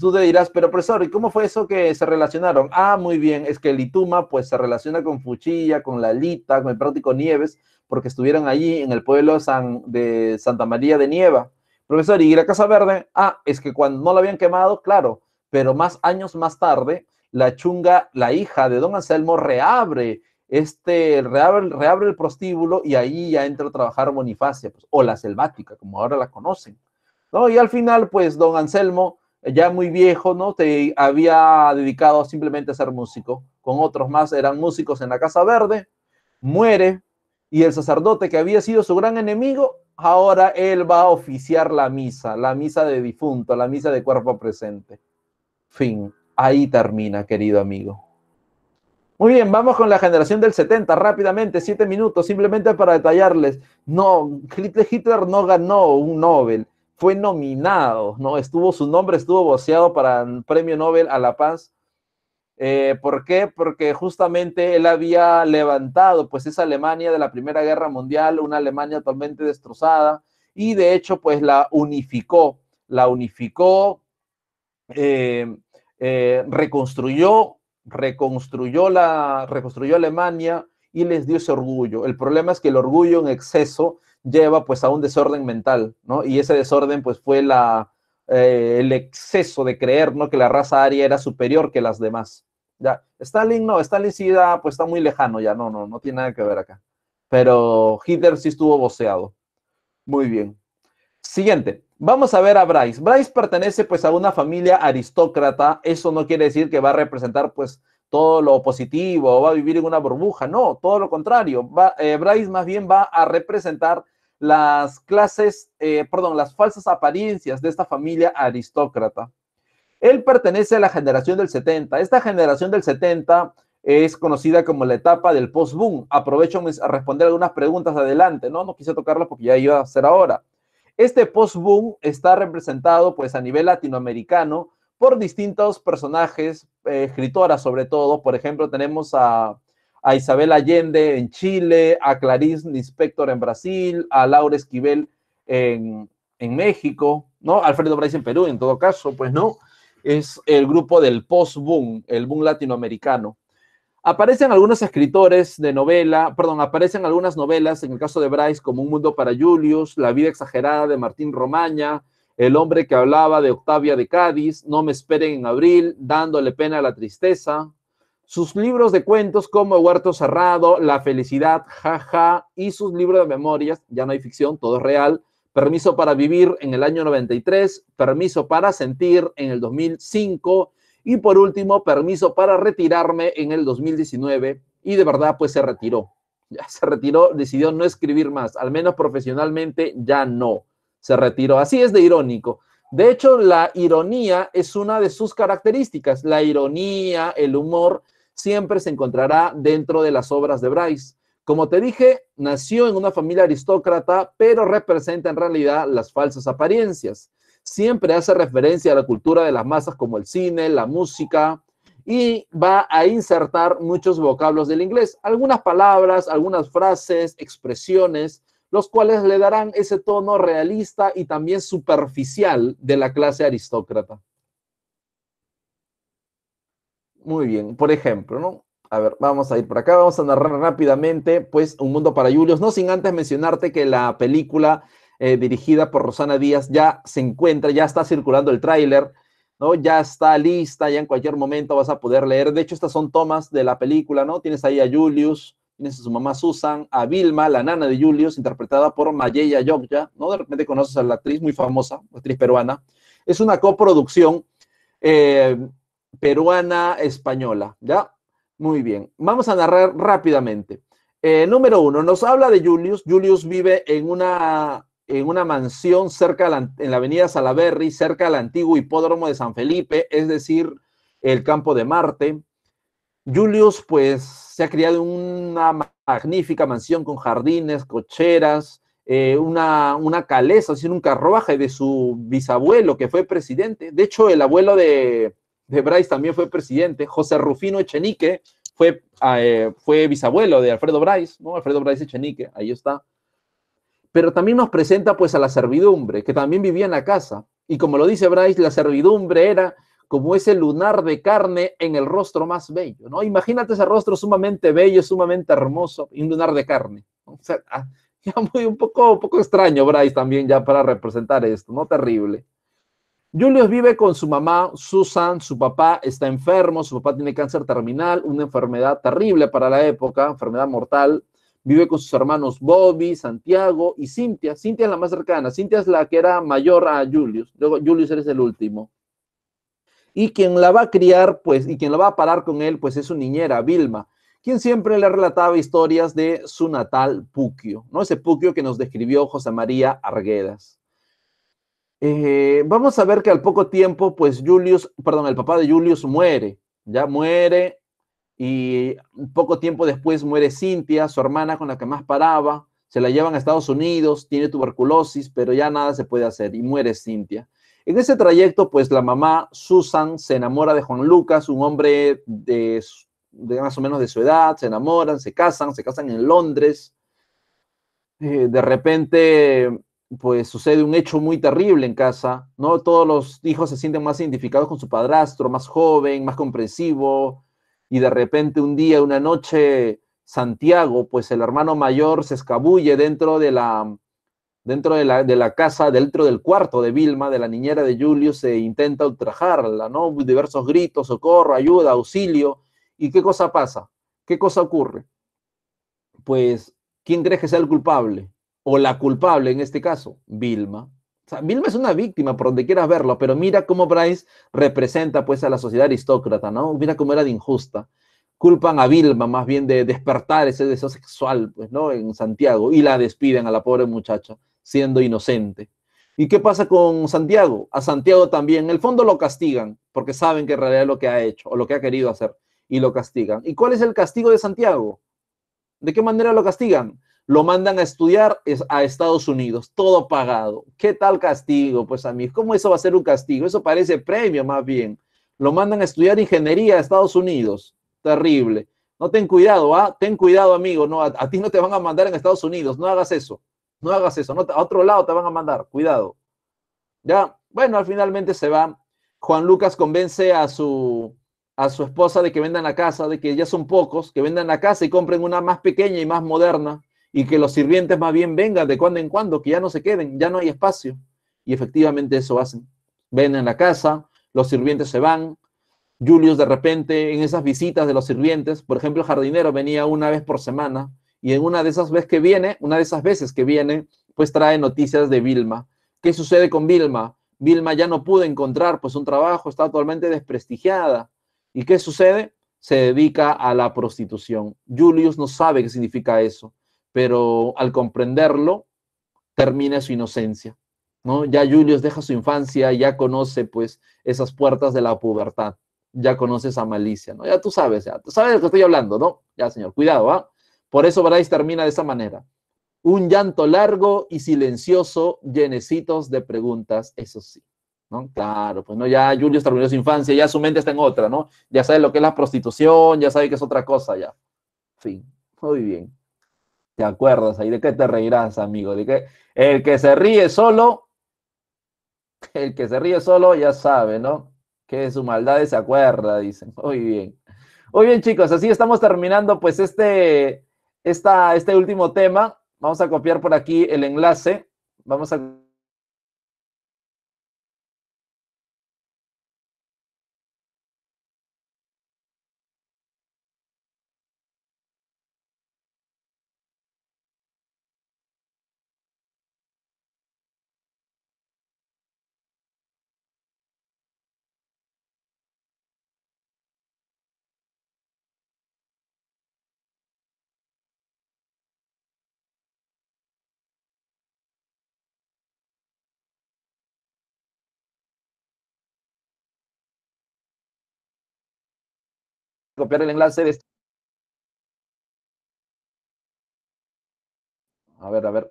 Tú te dirás, pero profesor, ¿y cómo fue eso que se relacionaron? Ah, muy bien, es que el Ituma pues se relaciona con Fuchilla, con Lalita, con el práctico Nieves, porque estuvieron allí en el pueblo de Santa María de Nieva. Profesor, ¿y a Casa Verde? Ah, es que cuando no la habían quemado, claro, pero más años más tarde, la chunga, la hija de don Anselmo, reabre este, reabre, el prostíbulo y ahí ya entra a trabajar Bonifacia, pues, o la selvática, como ahora la conocen. ¿no? Y al final, pues, don Anselmo ya muy viejo, ¿no? Te había dedicado simplemente a ser músico. Con otros más eran músicos en la Casa Verde. Muere y el sacerdote que había sido su gran enemigo, ahora él va a oficiar la misa, la misa de difunto, la misa de cuerpo presente. Fin. Ahí termina, querido amigo. Muy bien, vamos con la generación del 70, rápidamente, siete minutos, simplemente para detallarles. No, Hitler no ganó un Nobel fue nominado, ¿no? Estuvo, su nombre estuvo voceado para el Premio Nobel a la Paz. Eh, ¿Por qué? Porque justamente él había levantado, pues, esa Alemania de la Primera Guerra Mundial, una Alemania totalmente destrozada, y de hecho, pues, la unificó, la unificó, eh, eh, reconstruyó, reconstruyó la, reconstruyó Alemania y les dio ese orgullo. El problema es que el orgullo en exceso lleva pues a un desorden mental, ¿no? Y ese desorden pues fue la, eh, el exceso de creer, ¿no? Que la raza aria era superior que las demás. Ya, Stalin no, Stalin sí pues está muy lejano ya, no, no, no tiene nada que ver acá. Pero Hitler sí estuvo voceado. Muy bien. Siguiente, vamos a ver a Bryce. Bryce pertenece pues a una familia aristócrata, eso no quiere decir que va a representar pues todo lo positivo, va a vivir en una burbuja, no, todo lo contrario, eh, Bryce más bien va a representar las clases, eh, perdón, las falsas apariencias de esta familia aristócrata. Él pertenece a la generación del 70. Esta generación del 70 es conocida como la etapa del post-boom. Aprovecho a responder algunas preguntas adelante, ¿no? No quise tocarlas porque ya iba a ser ahora. Este post-boom está representado pues a nivel latinoamericano por distintos personajes, eh, escritoras sobre todo. Por ejemplo, tenemos a a Isabel Allende en Chile, a Clarice Nispector en Brasil, a Laura Esquivel en, México, ¿no? Alfredo Bryce en Perú, en todo caso, pues no. Es el grupo del post-boom, el boom latinoamericano. Aparecen algunos escritores de novela, perdón, aparecen algunas novelas, en el caso de Bryce, como Un Mundo para Julius, La Vida Exagerada de Martín Romaña, El Hombre que Hablaba de Octavia de Cádiz, No Me Esperen en Abril, Dándole Pena a la Tristeza, sus libros de cuentos como Huerto Cerrado, La Felicidad, Jaja, y sus libros de memorias, ya no hay ficción, todo es real, Permiso para Vivir en el año 93, Permiso para Sentir en el 2005 y por último, Permiso para Retirarme en el 2019 y de verdad pues se retiró. Ya se retiró, decidió no escribir más, al menos profesionalmente ya no, se retiró. Así es de irónico. De hecho, la ironía es una de sus características. La ironía, el humor, siempre se encontrará dentro de las obras de Bryce. Como te dije, nació en una familia aristócrata, pero representa en realidad las falsas apariencias. Siempre hace referencia a la cultura de las masas como el cine, la música, y va a insertar muchos vocablos del inglés, algunas palabras, algunas frases, expresiones, los cuales le darán ese tono realista y también superficial de la clase aristócrata. Muy bien, por ejemplo, ¿no? A ver, vamos a ir por acá, vamos a narrar rápidamente, pues, Un Mundo para Julius, no sin antes mencionarte que la película eh, dirigida por Rosana Díaz ya se encuentra, ya está circulando el tráiler, ¿no? Ya está lista, ya en cualquier momento vas a poder leer. De hecho, estas son tomas de la película, ¿no? Tienes ahí a Julius, tienes a su mamá Susan, a Vilma, la nana de Julius, interpretada por Mayella Yogya, ¿no? De repente conoces a la actriz muy famosa, actriz peruana. Es una coproducción. Eh, peruana española, ¿ya? Muy bien, vamos a narrar rápidamente. Eh, número uno, nos habla de Julius. Julius vive en una, en una mansión cerca en la avenida Salaberry, cerca del antiguo hipódromo de San Felipe, es decir, el campo de Marte. Julius, pues, se ha criado en una magnífica mansión con jardines, cocheras, eh, una, una caleza, es un carruaje de su bisabuelo, que fue presidente. De hecho, el abuelo de, de Bryce también fue presidente, José Rufino Echenique fue, ah, eh, fue bisabuelo de Alfredo Bryce, ¿no? Alfredo Bryce Echenique, ahí está. Pero también nos presenta pues a la servidumbre, que también vivía en la casa. Y como lo dice Bryce, la servidumbre era como ese lunar de carne en el rostro más bello, ¿no? Imagínate ese rostro sumamente bello, sumamente hermoso, y un lunar de carne. O sea, ah, (laughs) ya muy un poco, poco extraño Bryce también ya para representar esto, ¿no? Terrible. Julius vive con su mamá, Susan, su papá está enfermo, su papá tiene cáncer terminal, una enfermedad terrible para la época, enfermedad mortal. Vive con sus hermanos Bobby, Santiago y Cintia. Cintia es la más cercana. Cintia es la que era mayor a Julius. Luego, Julius eres el último. Y quien la va a criar, pues, y quien la va a parar con él, pues es su niñera, Vilma, quien siempre le relataba historias de su natal Puquio, ¿no? Ese Puquio que nos describió José María Arguedas. Eh, vamos a ver que al poco tiempo, pues Julius, perdón, el papá de Julius muere, ya muere y poco tiempo después muere Cintia, su hermana con la que más paraba, se la llevan a Estados Unidos, tiene tuberculosis, pero ya nada se puede hacer y muere Cintia. En ese trayecto, pues la mamá Susan se enamora de Juan Lucas, un hombre de, más o menos de su edad, se enamoran, se casan, se casan en Londres. Eh, de repente pues sucede un hecho muy terrible en casa, ¿no? Todos los hijos se sienten más identificados con su padrastro, más joven, más comprensivo, y de repente un día, una noche, Santiago, pues el hermano mayor se escabulle dentro de la, dentro de la, de la casa, dentro del cuarto de Vilma, de la niñera de Julio, se intenta ultrajarla, ¿no? Diversos gritos, socorro, ayuda, auxilio, ¿y qué cosa pasa? ¿Qué cosa ocurre? Pues, ¿quién crees que sea el culpable? o la culpable en este caso, Vilma. Vilma es una víctima por donde quieras verlo, pero mira cómo Bryce representa pues a la sociedad aristócrata, ¿no? Mira cómo era de injusta. Culpan a Vilma más bien de despertar ese deseo sexual, pues, ¿no? En Santiago y la despiden a la pobre muchacha siendo inocente. ¿Y qué pasa con Santiago? A Santiago también, en el fondo lo castigan porque saben que en realidad es lo que ha hecho o lo que ha querido hacer y lo castigan. ¿Y cuál es el castigo de Santiago? ¿De qué manera lo castigan? lo mandan a estudiar a Estados Unidos, todo pagado. ¿Qué tal castigo? Pues a mí? ¿cómo eso va a ser un castigo? Eso parece premio más bien. Lo mandan a estudiar ingeniería a Estados Unidos. Terrible. No ten cuidado, ¿ah? ten cuidado, amigo. No, a, ti no te van a mandar en Estados Unidos. No hagas eso. No hagas eso. No a otro lado te van a mandar. Cuidado. Ya, bueno, finalmente se va. Juan Lucas convence a su, a su esposa de que vendan la casa, de que ya son pocos, que vendan la casa y compren una más pequeña y más moderna y que los sirvientes más bien vengan de cuando en cuando, que ya no se queden, ya no hay espacio. Y efectivamente eso hacen. Ven en la casa, los sirvientes se van. Julius de repente en esas visitas de los sirvientes, por ejemplo, el jardinero venía una vez por semana y en una de esas veces que viene, una de esas veces que viene, pues trae noticias de Vilma. ¿Qué sucede con Vilma? Vilma ya no pudo encontrar pues un trabajo, está totalmente desprestigiada. ¿Y qué sucede? Se dedica a la prostitución. Julius no sabe qué significa eso pero al comprenderlo, termina su inocencia. ¿no? Ya Julius deja su infancia, ya conoce pues esas puertas de la pubertad, ya conoce esa malicia, ¿no? Ya tú sabes, ya tú sabes de lo que estoy hablando, ¿no? Ya, señor, cuidado, ¿va? ¿ah? Por eso Bryce termina de esa manera. Un llanto largo y silencioso, llenecitos de preguntas, eso sí. ¿No? Claro, pues no, ya Julius terminó su infancia, ya su mente está en otra, ¿no? Ya sabe lo que es la prostitución, ya sabe que es otra cosa, ya. Fin. Muy bien. ¿Te acuerdas ahí? ¿De qué te reirás, amigo? ¿De qué? El que se ríe solo, el que se ríe solo ya sabe, ¿no? Que de su maldad se acuerda, dicen. Muy bien. Muy bien, chicos, así estamos terminando pues este, este último tema. Vamos a copiar por aquí el enlace. Vamos a copiar el enlace de este. A ver, a ver.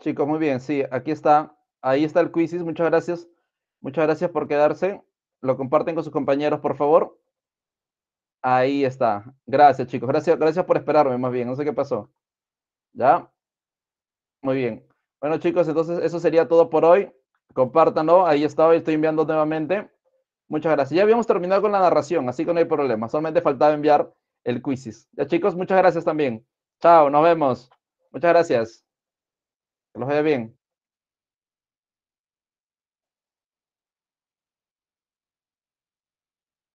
Chicos, muy bien, sí, aquí está. Ahí está el quizis. muchas gracias. Muchas gracias por quedarse. Lo comparten con sus compañeros, por favor. Ahí está. Gracias, chicos. Gracias, gracias por esperarme, más bien. No sé qué pasó. ¿Ya? Muy bien. Bueno, chicos, entonces eso sería todo por hoy. Compártanlo. Ahí está, hoy estoy enviando nuevamente. Muchas gracias. Ya habíamos terminado con la narración, así que no hay problema. Solamente faltaba enviar el quizis. Ya, chicos, muchas gracias también. Chao, nos vemos. Muchas gracias. Que los vaya bien.